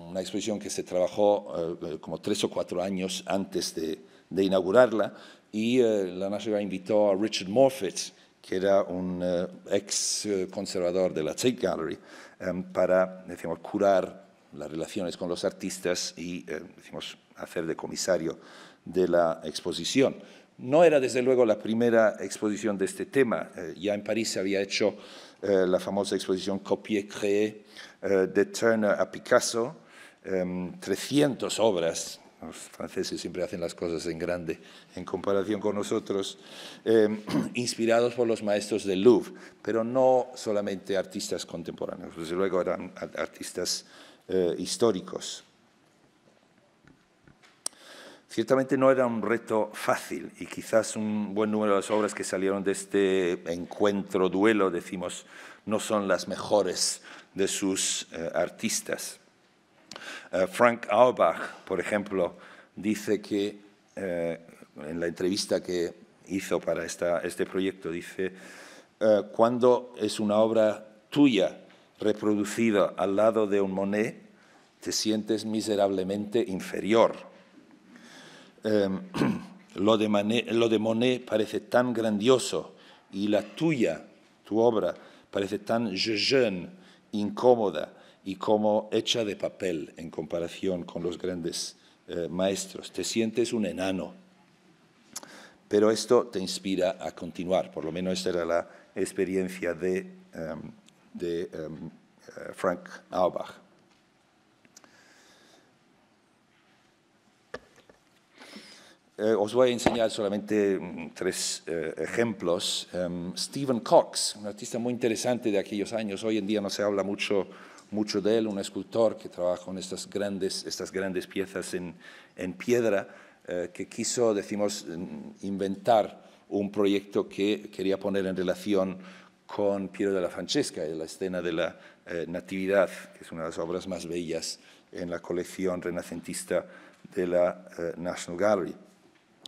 una, exposición que se trabajó eh, como tres o cuatro años antes de, de inaugurarla y la National invitó a Richard Morfitt, que era un ex conservador de la Tate Gallery, em, para decimos, curar las relaciones con los artistas y decimos, hacer de comisario de la exposición. No era desde luego la primera exposición de este tema. Eh, ya en París se había hecho eh, la famosa exposición Copier-Créer eh, de Turner a Picasso, 300 em, obras. Los franceses siempre hacen las cosas en grande en comparación con nosotros, em, inspirados por los maestros del Louvre, pero no solamente artistas contemporáneos, desde luego eran artistas históricos. Ciertamente no era un reto fácil y quizás un buen número de las obras que salieron de este encuentro, duelo, decimos, no son las mejores de sus eh, artistas. Eh, Frank Auerbach, por ejemplo, dice que eh, en la entrevista que hizo para este proyecto, dice, cuando es una obra tuya reproducida al lado de un Monet, te sientes miserablemente inferior Em, lo, de Monet parece tan grandioso y la tuya, tu obra, parece tan jeune, incómoda y como hecha de papel en comparación con los grandes eh, maestros. Te sientes un enano, pero esto te inspira a continuar, por lo menos esta era la experiencia de, em, em, eh, Frank Aubach. Eh, os voy a enseñar solamente mm, tres eh, ejemplos. Em, Stephen Cox, un artista muy interesante de aquellos años, hoy en día no se habla mucho, mucho de él, un escultor que trabaja con estas grandes, estas grandes piezas en, en piedra, eh, que quiso, decimos, mm, inventar un proyecto que quería poner en relación con Piero de la Francesca, la escena de la Natividad, que es una de las obras más bellas en la colección renacentista de la National Gallery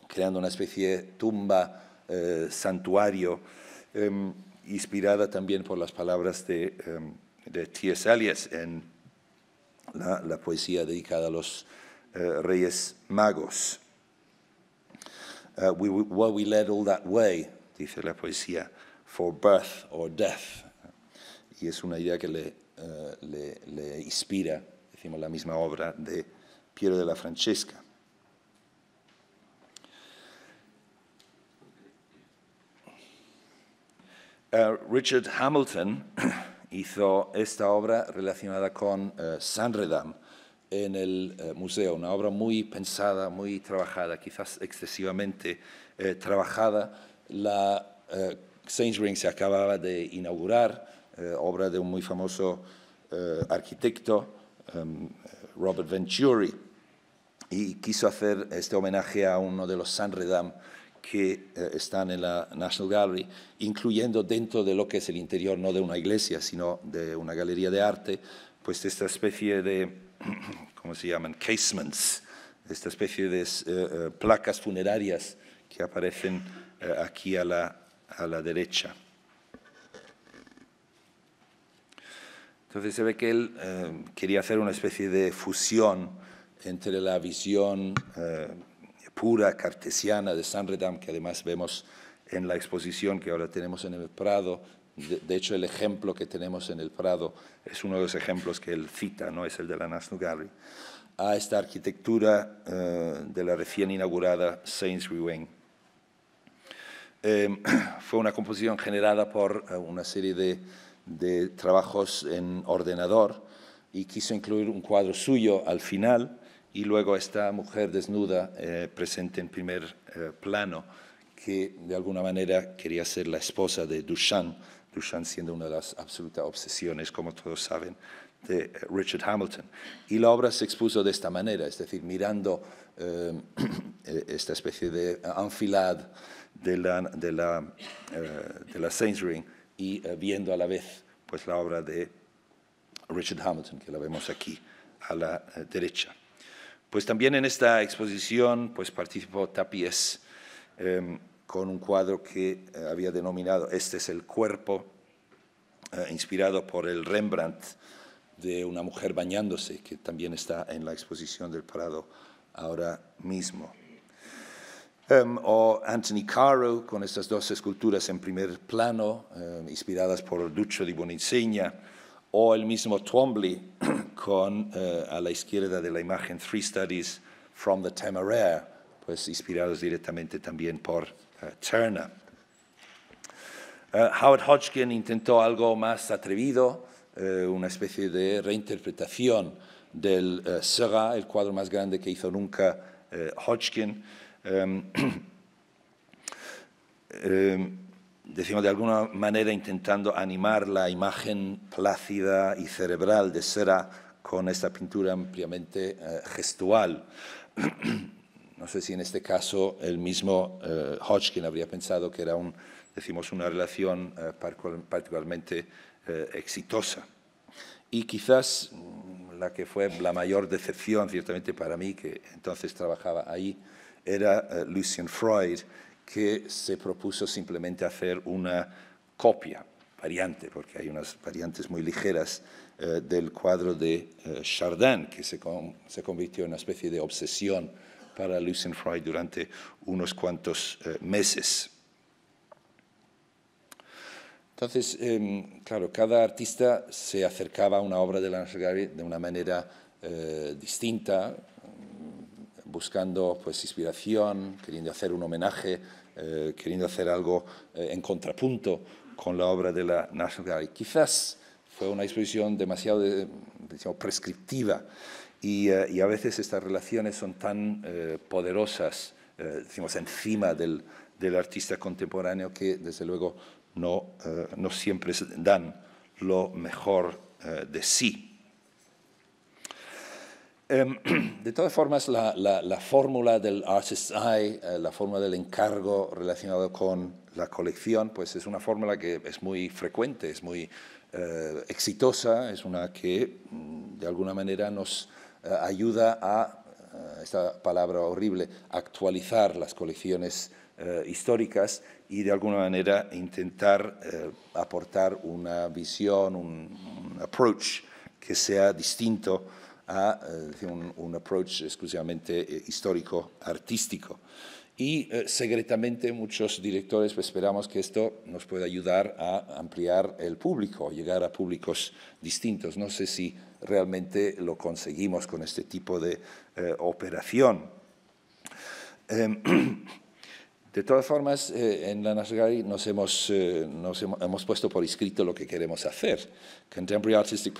creando una especie de tumba, eh, santuario, em, inspirada también por las palabras de, em, de T.S. Eliot en la, poesía dedicada a los eh, Reyes Magos. Uh, we, were we led all that way, dice la poesía, for birth or death. Y es una idea que le, eh, le, le inspira, decimos, la misma obra de Piero de la Francesca. Eh, Richard Hamilton hizo esta obra relacionada con eh, Sanredam en el eh, museo, una obra muy pensada, muy trabajada, quizás excesivamente trabajada. La Ring se acababa de inaugurar, obra de un muy famoso arquitecto, em, Robert Venturi, y quiso hacer este homenaje a uno de los Sanredam que eh, están en la National Gallery, incluyendo dentro de lo que es el interior, no de una iglesia, sino de una galería de arte, pues esta especie de, ¿cómo se llaman? Casements, esta especie de eh, eh, placas funerarias que aparecen aquí a la, a la derecha. Entonces se ve que él quería hacer una especie de fusión entre la visión pura cartesiana de San que además vemos en la exposición que ahora tenemos en el Prado. De, hecho, el ejemplo que tenemos en el Prado es uno de los ejemplos que él cita, no es el de la Gallery, a esta arquitectura eh, de la recién inaugurada Saints Wing. Em, fue una composición generada por eh, una serie de, de trabajos en ordenador y quiso incluir un cuadro suyo al final y luego esta mujer desnuda eh, presente en primer eh, plano, que de alguna manera quería ser la esposa de Duchamp, Duchamp siendo una de las absolutas obsesiones, como todos saben, de eh, Richard Hamilton. Y la obra se expuso de esta manera, es decir, mirando esta especie de anfilad de la, de la, y viendo a la vez pues, la obra de Richard Hamilton, que la vemos aquí a la derecha. Pues también en esta exposición pues, participó Tapies em, con un cuadro que eh, había denominado Este es el cuerpo, eh, inspirado por el Rembrandt de una mujer bañándose, que también está en la exposición del Prado ahora mismo. Em, o Anthony Caro con estas dos esculturas en primer plano, em, inspiradas por ducho di Boninsegna, o el mismo Twombly con eh, a la izquierda de la imagen Three Studies from the Temeraire, pues inspirados directamente también por eh, Turner. Eh, Howard Hodgkin intentó algo más atrevido, una especie de reinterpretación del Sega, el cuadro más grande que hizo nunca Hodgkin. Em, em, decimos de alguna manera, intentando animar la imagen plácida y cerebral de Sera con esta pintura ampliamente eh, gestual. no sé si en este caso el mismo eh, Hodgkin habría pensado que era un, decimos, una relación eh, particularmente exitosa. Y quizás mm, la que fue la mayor decepción, ciertamente para mí, que entonces trabajaba ahí, era Lucien Freud, que se propuso simplemente hacer una copia, variante, porque hay unas variantes muy ligeras eh, del cuadro de eh, Chardin, que se, convirtió en una especie de obsesión para Freud durante unos cuantos eh, meses. Entonces, em, claro, cada artista se acercaba a una obra de la de una manera distinta, buscando pues, inspiración, queriendo hacer un homenaje, eh, queriendo hacer algo eh, en contrapunto con la obra de la National Gallery. Quizás fue una exposición demasiado eh, prescriptiva y, y, a veces estas relaciones son tan poderosas, decimos, encima del, del, artista contemporáneo que desde luego no, no siempre dan lo mejor de sí. Em, de todas formas, la, fórmula del artist's eye, eh, la fórmula del encargo relacionado con la colección, pues es una fórmula que es muy frecuente, es muy eh, exitosa, es una que mm, de alguna manera nos eh, ayuda a, esta palabra horrible, actualizar las colecciones históricas y de alguna manera intentar aportar una visión, un approach que sea distinto a eh, un, approach exclusivamente eh, histórico-artístico. Y eh, secretamente muchos directores pues, esperamos que esto nos pueda ayudar a ampliar el público, llegar a públicos distintos. No sé si realmente lo conseguimos con este tipo de operación. Em, De todas formas, eh, en la National nos, hemos, eh, nos hemos, puesto por escrito lo que queremos hacer. Contemporary Artistic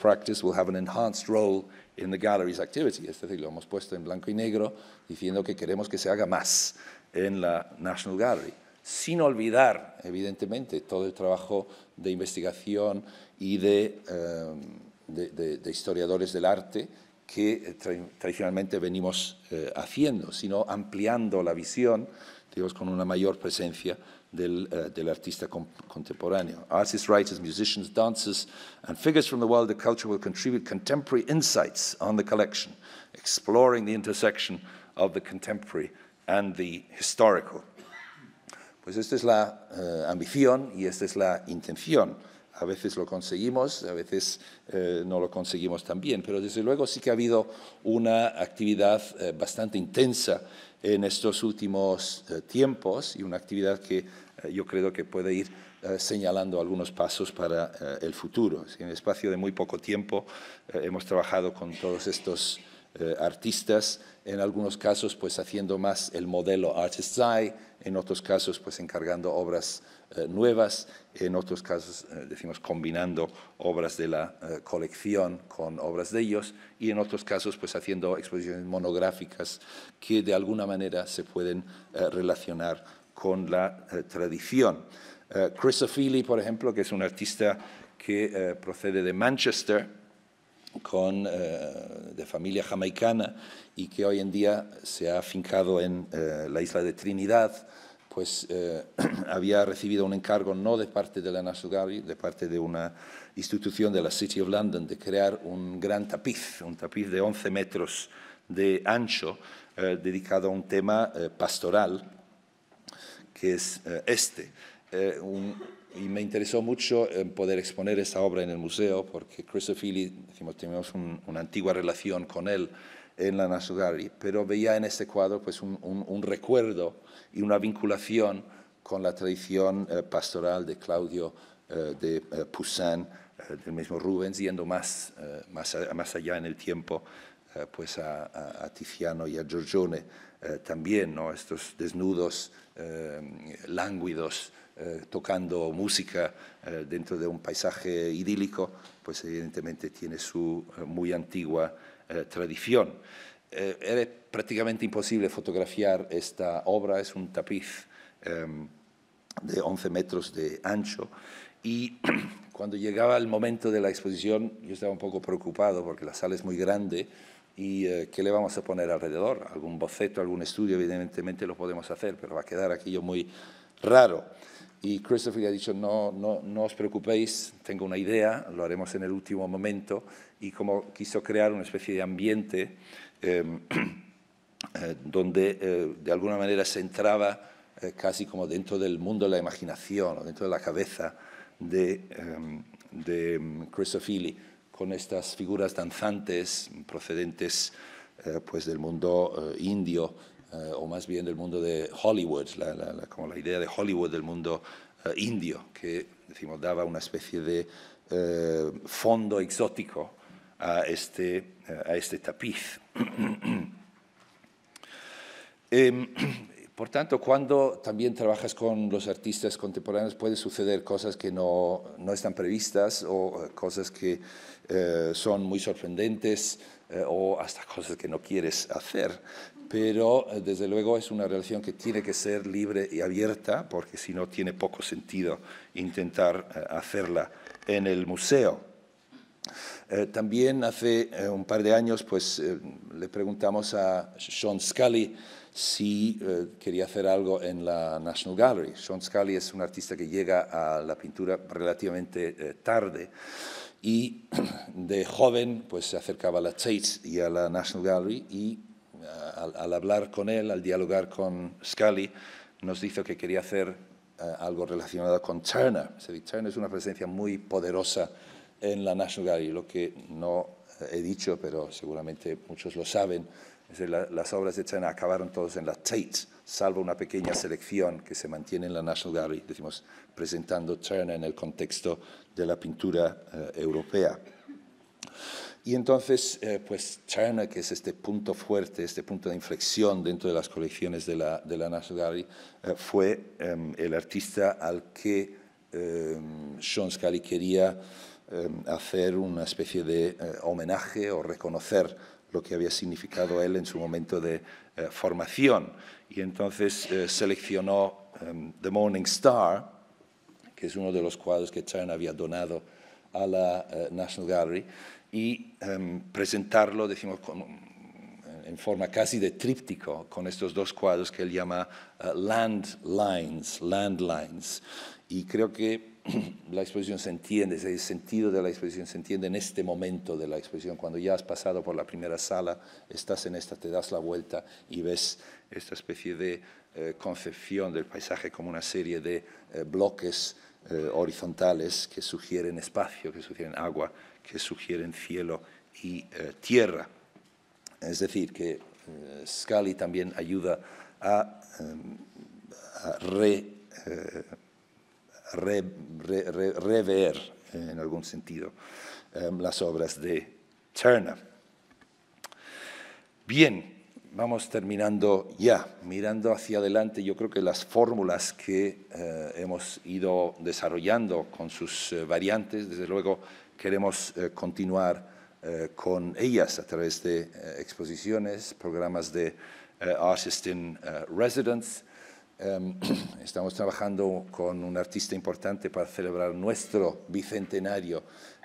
Practice will have an enhanced role in the gallery's activity. Es decir, lo hemos puesto en blanco y negro diciendo que queremos que se haga más en la National Gallery, sin olvidar, evidentemente, todo el trabajo de investigación y de, eh, de, historiadores del arte que tradicionalmente venimos haciendo, sino ampliando la visión digamos, con una mayor presencia del, eh, artista contemporáneo. Artists, writers, musicians, dancers, and figures from the world of culture will contribute contemporary insights on the collection, exploring the intersection of the contemporary and the historical. Pues esta es la eh, ambición y esta es la intención. A veces lo conseguimos, a veces eh, no lo conseguimos también, pero desde luego sí que ha habido una actividad bastante intensa en estos últimos eh, tiempos y una actividad que eh, yo creo que puede ir eh, señalando algunos pasos para el futuro. En el espacio de muy poco tiempo hemos trabajado con todos estos artistas en algunos casos pues haciendo más el modelo Artist's Eye, en otros casos pues encargando obras eh, nuevas, en otros casos eh, decimos combinando obras de la eh, colección con obras de ellos y en otros casos pues haciendo exposiciones monográficas que de alguna manera se pueden relacionar con la tradición. Chris O'Feely, por ejemplo, que es un artista que procede de Manchester, con, eh, de familia jamaicana y que hoy en día se ha afincado en eh, la isla de Trinidad, pues eh, había recibido un encargo no de parte de la Gallery, de parte de una institución de la City of London, de crear un gran tapiz, un tapiz de 11 metros de ancho, dedicado a un tema pastoral, que es este. Un, y me interesó mucho eh, poder exponer esta obra en el museo porque Christopher tenemos decimos, un, una antigua relación con él en la National Gallery, pero veía en este cuadro pues, un, recuerdo y una vinculación con la tradición eh, pastoral de Claudio eh, de Poussin, del mismo Rubens, yendo más, más, allá en el tiempo pues a, Tiziano y a Giorgione también, ¿no? estos desnudos lánguidos eh, tocando música eh, dentro de un paisaje idílico, pues evidentemente tiene su eh, muy antigua tradición. era prácticamente imposible fotografiar esta obra, es un tapiz em, de 11 metros de ancho y cuando llegaba el momento de la exposición yo estaba un poco preocupado porque la sala es muy grande y qué le vamos a poner alrededor, algún boceto, algún estudio, evidentemente lo podemos hacer, pero va a quedar aquello muy raro. Y Christopher ha dicho, no, no, no os preocupéis, tengo una idea, lo haremos en el último momento. Y como quiso crear una especie de ambiente em, eh, donde eh, de alguna manera se entraba eh, casi como dentro del mundo de la imaginación o dentro de la cabeza de, em, de em, Christopher con estas figuras danzantes procedentes pues del mundo indio eh, o más bien del mundo de Hollywood, como la idea de Hollywood del mundo eh, indio, que decimos, daba una especie de eh, fondo exótico a este, a este tapiz. Em, por tanto, cuando también trabajas con los artistas contemporáneos, puede suceder cosas que no están previstas o cosas que son muy sorprendentes, eh, o hasta cosas que no quieres hacer. Pero eh, desde luego es una relación que tiene que ser libre y abierta, porque si no tiene poco sentido intentar eh, hacerla en el museo. también hace un par de años pues, le preguntamos a Sean Scully si quería hacer algo en la National Gallery. Sean Scully es un artista que llega a la pintura relativamente tarde y de joven pues se acercaba a la Tate y a la National Gallery y al, hablar con él, al dialogar con Scully, nos dijo que quería hacer eh, algo relacionado con Turner. Turner es una presencia muy poderosa en la National Gallery, lo que no eh, he dicho, pero seguramente muchos lo saben, es las obras de Turner acabaron todas en la Tate, salvo una pequeña selección que se mantiene en la National Gallery, decimos, presentando Turner en el contexto de la pintura eh, europea. Y entonces, eh, pues China, que es este punto fuerte, este punto de inflexión dentro de las colecciones de la, de National Gallery, eh, fue em, el artista al que em, Sean Scully quería em, hacer una especie de homenaje o reconocer lo que había significado él en su momento de formación. Y entonces seleccionó The Morning Star, que es uno de los cuadros que China había donado a la eh, National Gallery, y em, presentarlo, decimos, en forma casi de tríptico, con estos dos cuadros que él llama uh, eh, Landlines, Landlines. Y creo que la exposición se entiende, el sentido de la exposición se entiende en este momento de la exposición, cuando ya has pasado por la primera sala, estás en esta, te das la vuelta y ves esta especie de eh, concepción del paisaje como una serie de bloques eh, horizontales que sugieren espacio, que sugieren agua, que sugieren cielo y eh, tierra. Es decir, que Scully eh, Scali también ayuda a, rever en algún sentido las obras de Turner. Bien, Vamos terminando ya, mirando hacia adelante, yo creo que las fórmulas que eh, hemos ido desarrollando con sus eh, variantes, desde luego queremos eh, continuar con ellas a través de exposiciones, programas de Artist in Residence. Em, estamos trabajando con un artista importante para celebrar nuestro bicentenario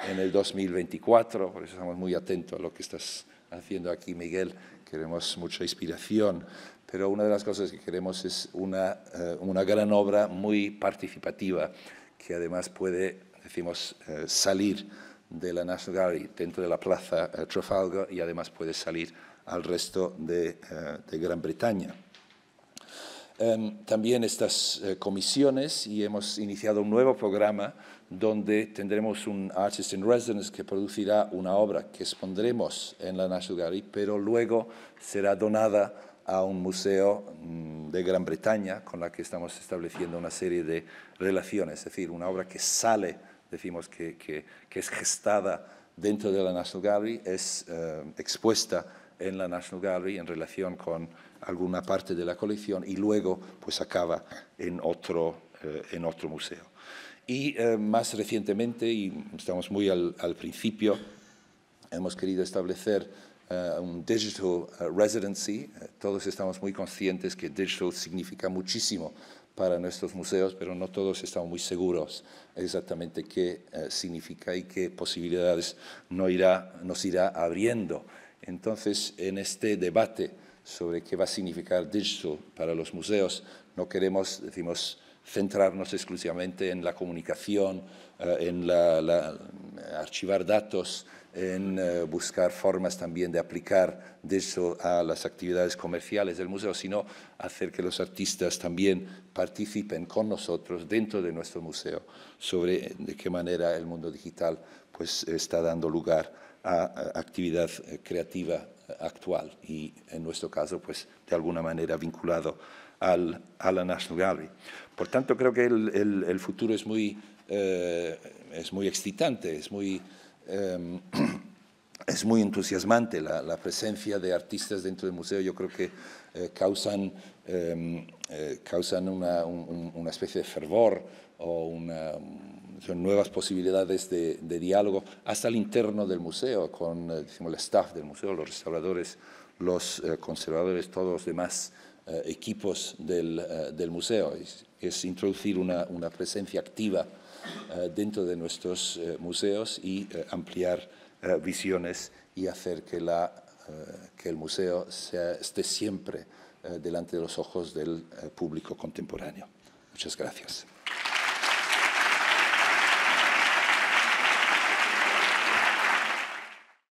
en el 2024, por eso estamos muy atentos a lo que estás haciendo aquí, Miguel, queremos mucha inspiración, pero una de las cosas que queremos es una, eh, una gran obra muy participativa que además puede, decimos, eh, salir de la National Gallery dentro de la plaza eh, Trafalgar y además puede salir al resto de, de Gran Bretaña. Em, también estas comisiones y hemos iniciado un nuevo programa donde tendremos un Artist in Residence que producirá una obra que expondremos en la National Gallery, pero luego será donada a un museo mm, de Gran Bretaña con la que estamos estableciendo una serie de relaciones, es decir, una obra que sale, decimos que, es gestada dentro de la National Gallery, es eh, expuesta en la National Gallery en relación con alguna parte de la colección y luego pues acaba en otro eh, museo. Y eh, más recientemente, y estamos muy al, principio, hemos querido establecer eh, un digital eh, residency. todos estamos muy conscientes que digital significa muchísimo para nuestros museos, pero no todos estamos muy seguros exactamente qué significa y qué posibilidades irá, nos irá abriendo. Entonces, en este debate sobre qué va a significar digital para los museos, no queremos, decimos, centrarnos exclusivamente en la comunicación, eh, en la, archivar datos, en eh, buscar formas también de aplicar de eso a las actividades comerciales del museo, sino hacer que los artistas también participen con nosotros dentro de nuestro museo sobre de qué manera el mundo digital pues, está dando lugar a actividad eh, creativa actual y en nuestro caso pues de alguna manera vinculado al, a la National Gallery. Por tanto, creo que el, futuro es muy, eh, es muy excitante, es muy, em, es muy entusiasmante. La, presencia de artistas dentro del museo yo creo que eh, causan, em, eh, causan una, una, especie de fervor o una, nuevas posibilidades de, de, diálogo hasta el interno del museo, con el staff del museo, los restauradores, los conservadores, todos los demás equipos del, del museo que es introducir una, presencia activa eh, dentro de nuestros eh, museos y eh, ampliar visiones y hacer que, que el museo esté siempre delante de los ojos del público contemporáneo. Muchas gracias.